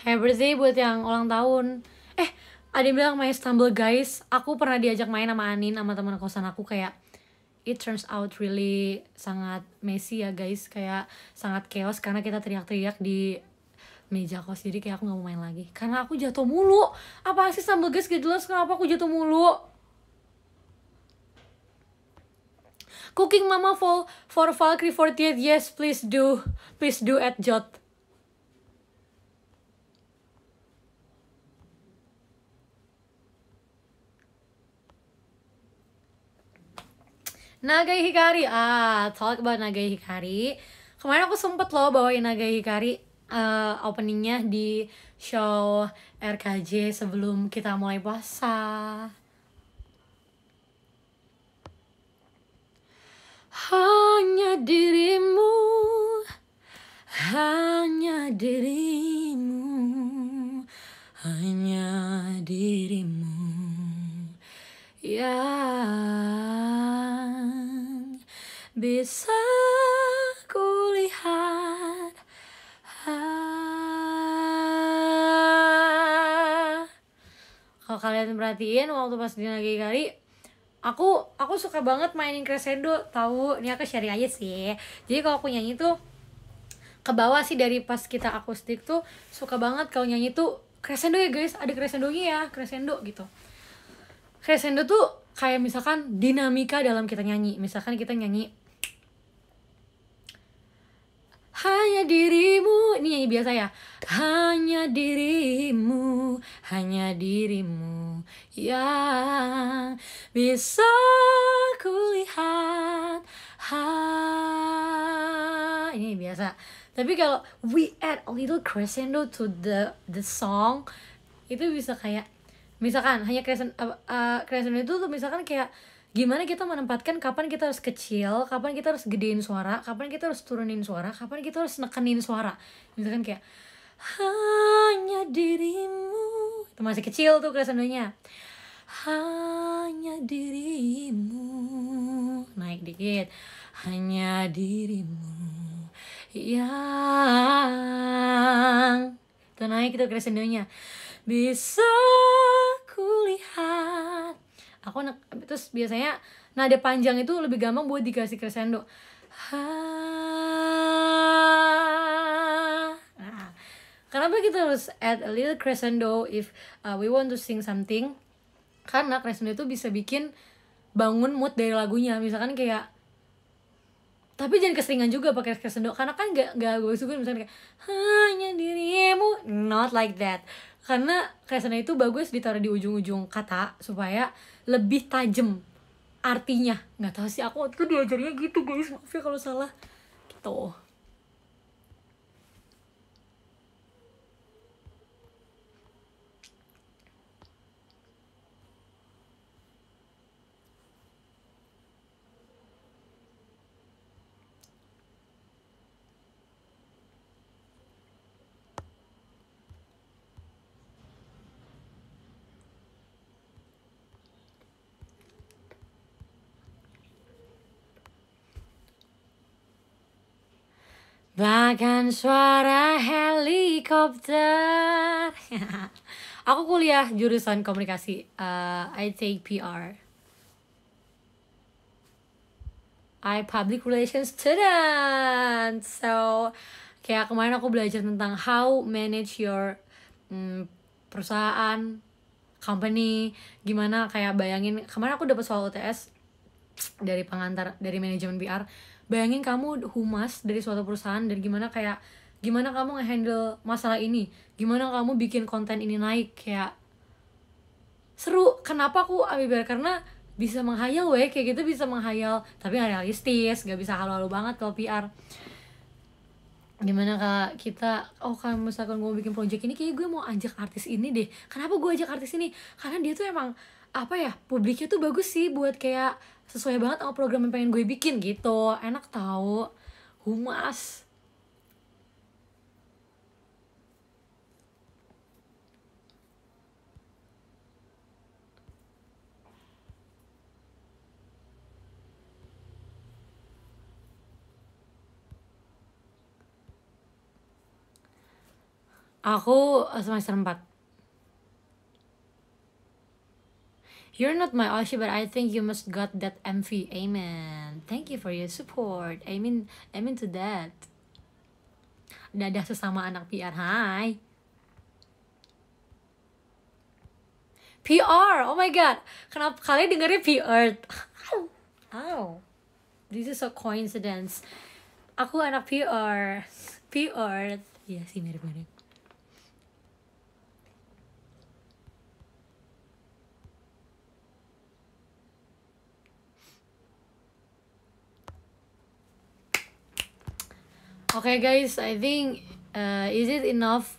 Happy birthday buat yang ulang tahun Eh, ada yang bilang main stumble guys Aku pernah diajak main sama Anin sama teman kosan aku kayak it turns out really sangat messy ya guys kayak sangat chaos karena kita teriak-teriak di meja kos jadi kayak aku nggak mau main lagi karena aku jatuh mulu apa sih sambal guys gak jelas kenapa aku jatuh mulu cooking mama for for Valkyrie 48 yes please do please do at Jot Nagai Hikari. Ah, talk about Nagai Hikari. Kemarin aku sempet loh bawain Nagai Hikari uh, openingnya di show RKJ sebelum kita mulai puasa. Hanya dirimu, hanya dirimu, hanya dirimu, ya. Yeah bisa kulihat ah. kalau kalian perhatiin waktu pas dia lagi kali aku aku suka banget mainin crescendo tahu ini aku sharing aja sih jadi kalau aku nyanyi tuh ke bawah sih dari pas kita akustik tuh suka banget kalau nyanyi tuh crescendo ya guys ada crescendonya ya crescendo gitu crescendo tuh kayak misalkan dinamika dalam kita nyanyi misalkan kita nyanyi hanya dirimu ini biasa ya hanya dirimu hanya dirimu yang bisa kulihat ha ini biasa tapi kalau we add a little crescendo to the the song itu bisa kayak misalkan hanya crescendo uh, uh, crescendo itu tuh misalkan kayak gimana kita menempatkan kapan kita harus kecil, kapan kita harus gedein suara, kapan kita harus turunin suara, kapan kita harus nekenin suara. Misalkan kayak hanya dirimu. Itu masih kecil tuh kesandonya. Hanya dirimu. Naik dikit. Hanya dirimu yang itu naik itu crescendonya bisa kulihat aku terus biasanya nada panjang itu lebih gampang buat dikasih crescendo nah, kenapa kita harus add a little crescendo if uh, we want to sing something karena crescendo itu bisa bikin bangun mood dari lagunya misalkan kayak tapi jangan keseringan juga pakai crescendo karena kan gak gak gue suka misalnya kayak hanya dirimu not like that karena crescendo itu bagus ditaruh di ujung-ujung kata supaya lebih tajam artinya nggak tahu sih aku waktu itu diajarnya gitu guys maaf ya kalau salah gitu Bahkan suara helikopter. (laughs) Aku kuliah jurusan komunikasi. Uh, I take PR. I public relations student. So, kayak kemarin aku belajar tentang how manage your um, perusahaan, company, gimana kayak bayangin. Kemarin aku dapat soal UTS dari pengantar dari manajemen PR bayangin kamu humas dari suatu perusahaan dan gimana kayak gimana kamu ngehandle masalah ini gimana kamu bikin konten ini naik kayak seru kenapa aku ambil karena bisa menghayal weh kayak gitu bisa menghayal tapi gak realistis gak bisa halu-halu banget kalau PR gimana kak kita oh kan misalkan gue bikin project ini kayak gue mau ajak artis ini deh kenapa gue ajak artis ini karena dia tuh emang apa ya publiknya tuh bagus sih buat kayak sesuai banget sama program yang pengen gue bikin gitu enak tau humas Aku semester 4 You're not my Oshi, but I think you must got that envy. Amen. Thank you for your support. I mean, I mean to that. Dadah sesama anak PR. Hai. PR. Oh my god. Kenapa kalian dengerin PR? Ow. Ow. This is a coincidence. Aku anak PR. PR. Iya sih mirip-mirip. okay guys i think uh, is it enough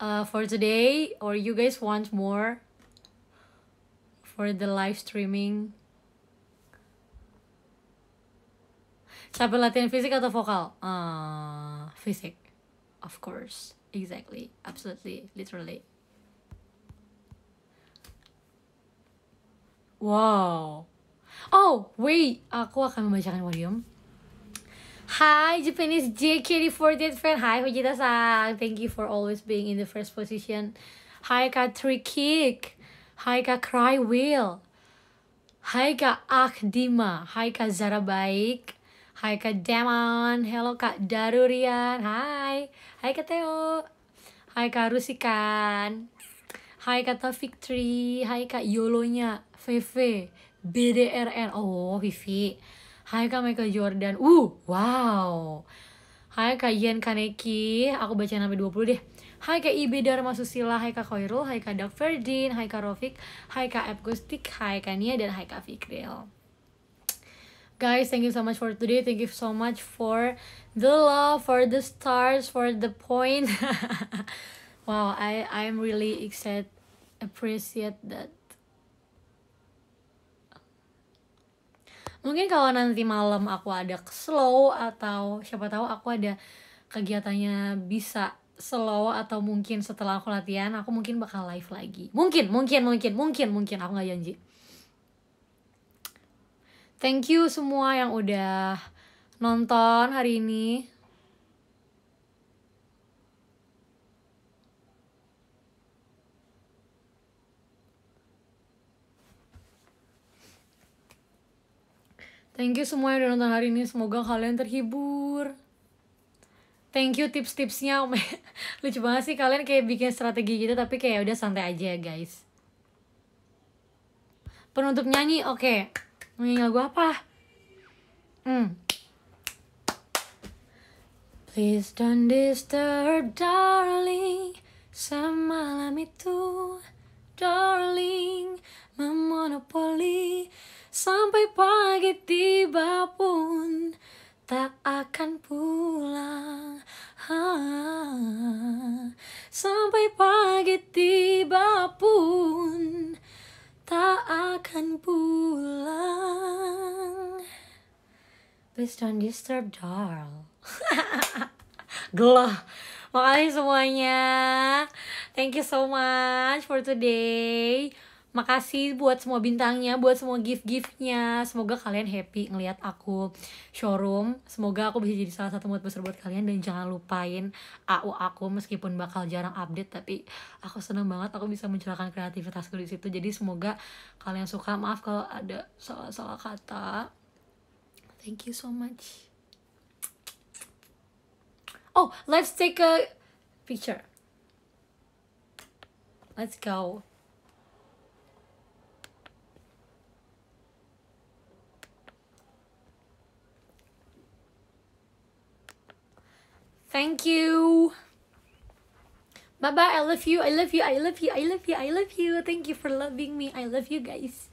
uh, for today or you guys want more for the live streaming sampai latihan fisik atau vokal uh, fisik of course exactly absolutely literally wow oh wait aku akan membacakan volume. Hi, Japanese JK48 friend. Hi, Fujita-san. Thank you for always being in the first position. Hi, ka three kick. Hi, ka cry wheel. Hi, ka Akdima. Hi, ka Zara Baik. Hi Kak Demon, hello Kak Darurian, Hi. Hi Kak Theo, Hi Kak Rusikan Hai Kak Taufik Tri, Hi Kak Yolonya, Fefe, BDRN, oh Vivi Hai Kak Michael Jordan. Uh, wow. Hai Kak Ian Kaneki, aku baca sampai 20 deh. Hai Kak Ibi Dharma Susila, Hai Kak Koirul, Hai Kak Doug Ferdin, Hai Kak Rofik, Hai Kak Epgustik, Hai Kak Nia, dan Hai Kak Fikril. Guys, thank you so much for today. Thank you so much for the love, for the stars, for the point. (laughs) wow, I I'm really excited, appreciate that mungkin kalau nanti malam aku ada slow atau siapa tahu aku ada kegiatannya bisa slow atau mungkin setelah aku latihan aku mungkin bakal live lagi mungkin mungkin mungkin mungkin mungkin aku nggak janji thank you semua yang udah nonton hari ini Thank you semua yang udah nonton hari ini. Semoga kalian terhibur. Thank you tips-tipsnya. (laughs) Lucu banget sih kalian kayak bikin strategi gitu tapi kayak udah santai aja ya guys. Penutup nyanyi, oke. Okay. Nyanyi lagu apa? Hmm. Please don't disturb, darling. Semalam itu, darling, memonopoli sampai pagi tiba pun tak akan pulang ha, sampai pagi tiba pun tak akan pulang please don't disturb darl (laughs) Gelah. makasih semuanya thank you so much for today Makasih buat semua bintangnya, buat semua gift-giftnya. Semoga kalian happy ngelihat aku showroom. Semoga aku bisa jadi salah satu mood booster buat kalian dan jangan lupain AU aku meskipun bakal jarang update tapi aku seneng banget aku bisa mencurahkan kreativitasku di situ. Jadi semoga kalian suka. Maaf kalau ada salah-salah kata. Thank you so much. Oh, let's take a picture. Let's go. Thank you. Bye bye. I love you. I love you. I love you. I love you. I love you. Thank you for loving me. I love you guys.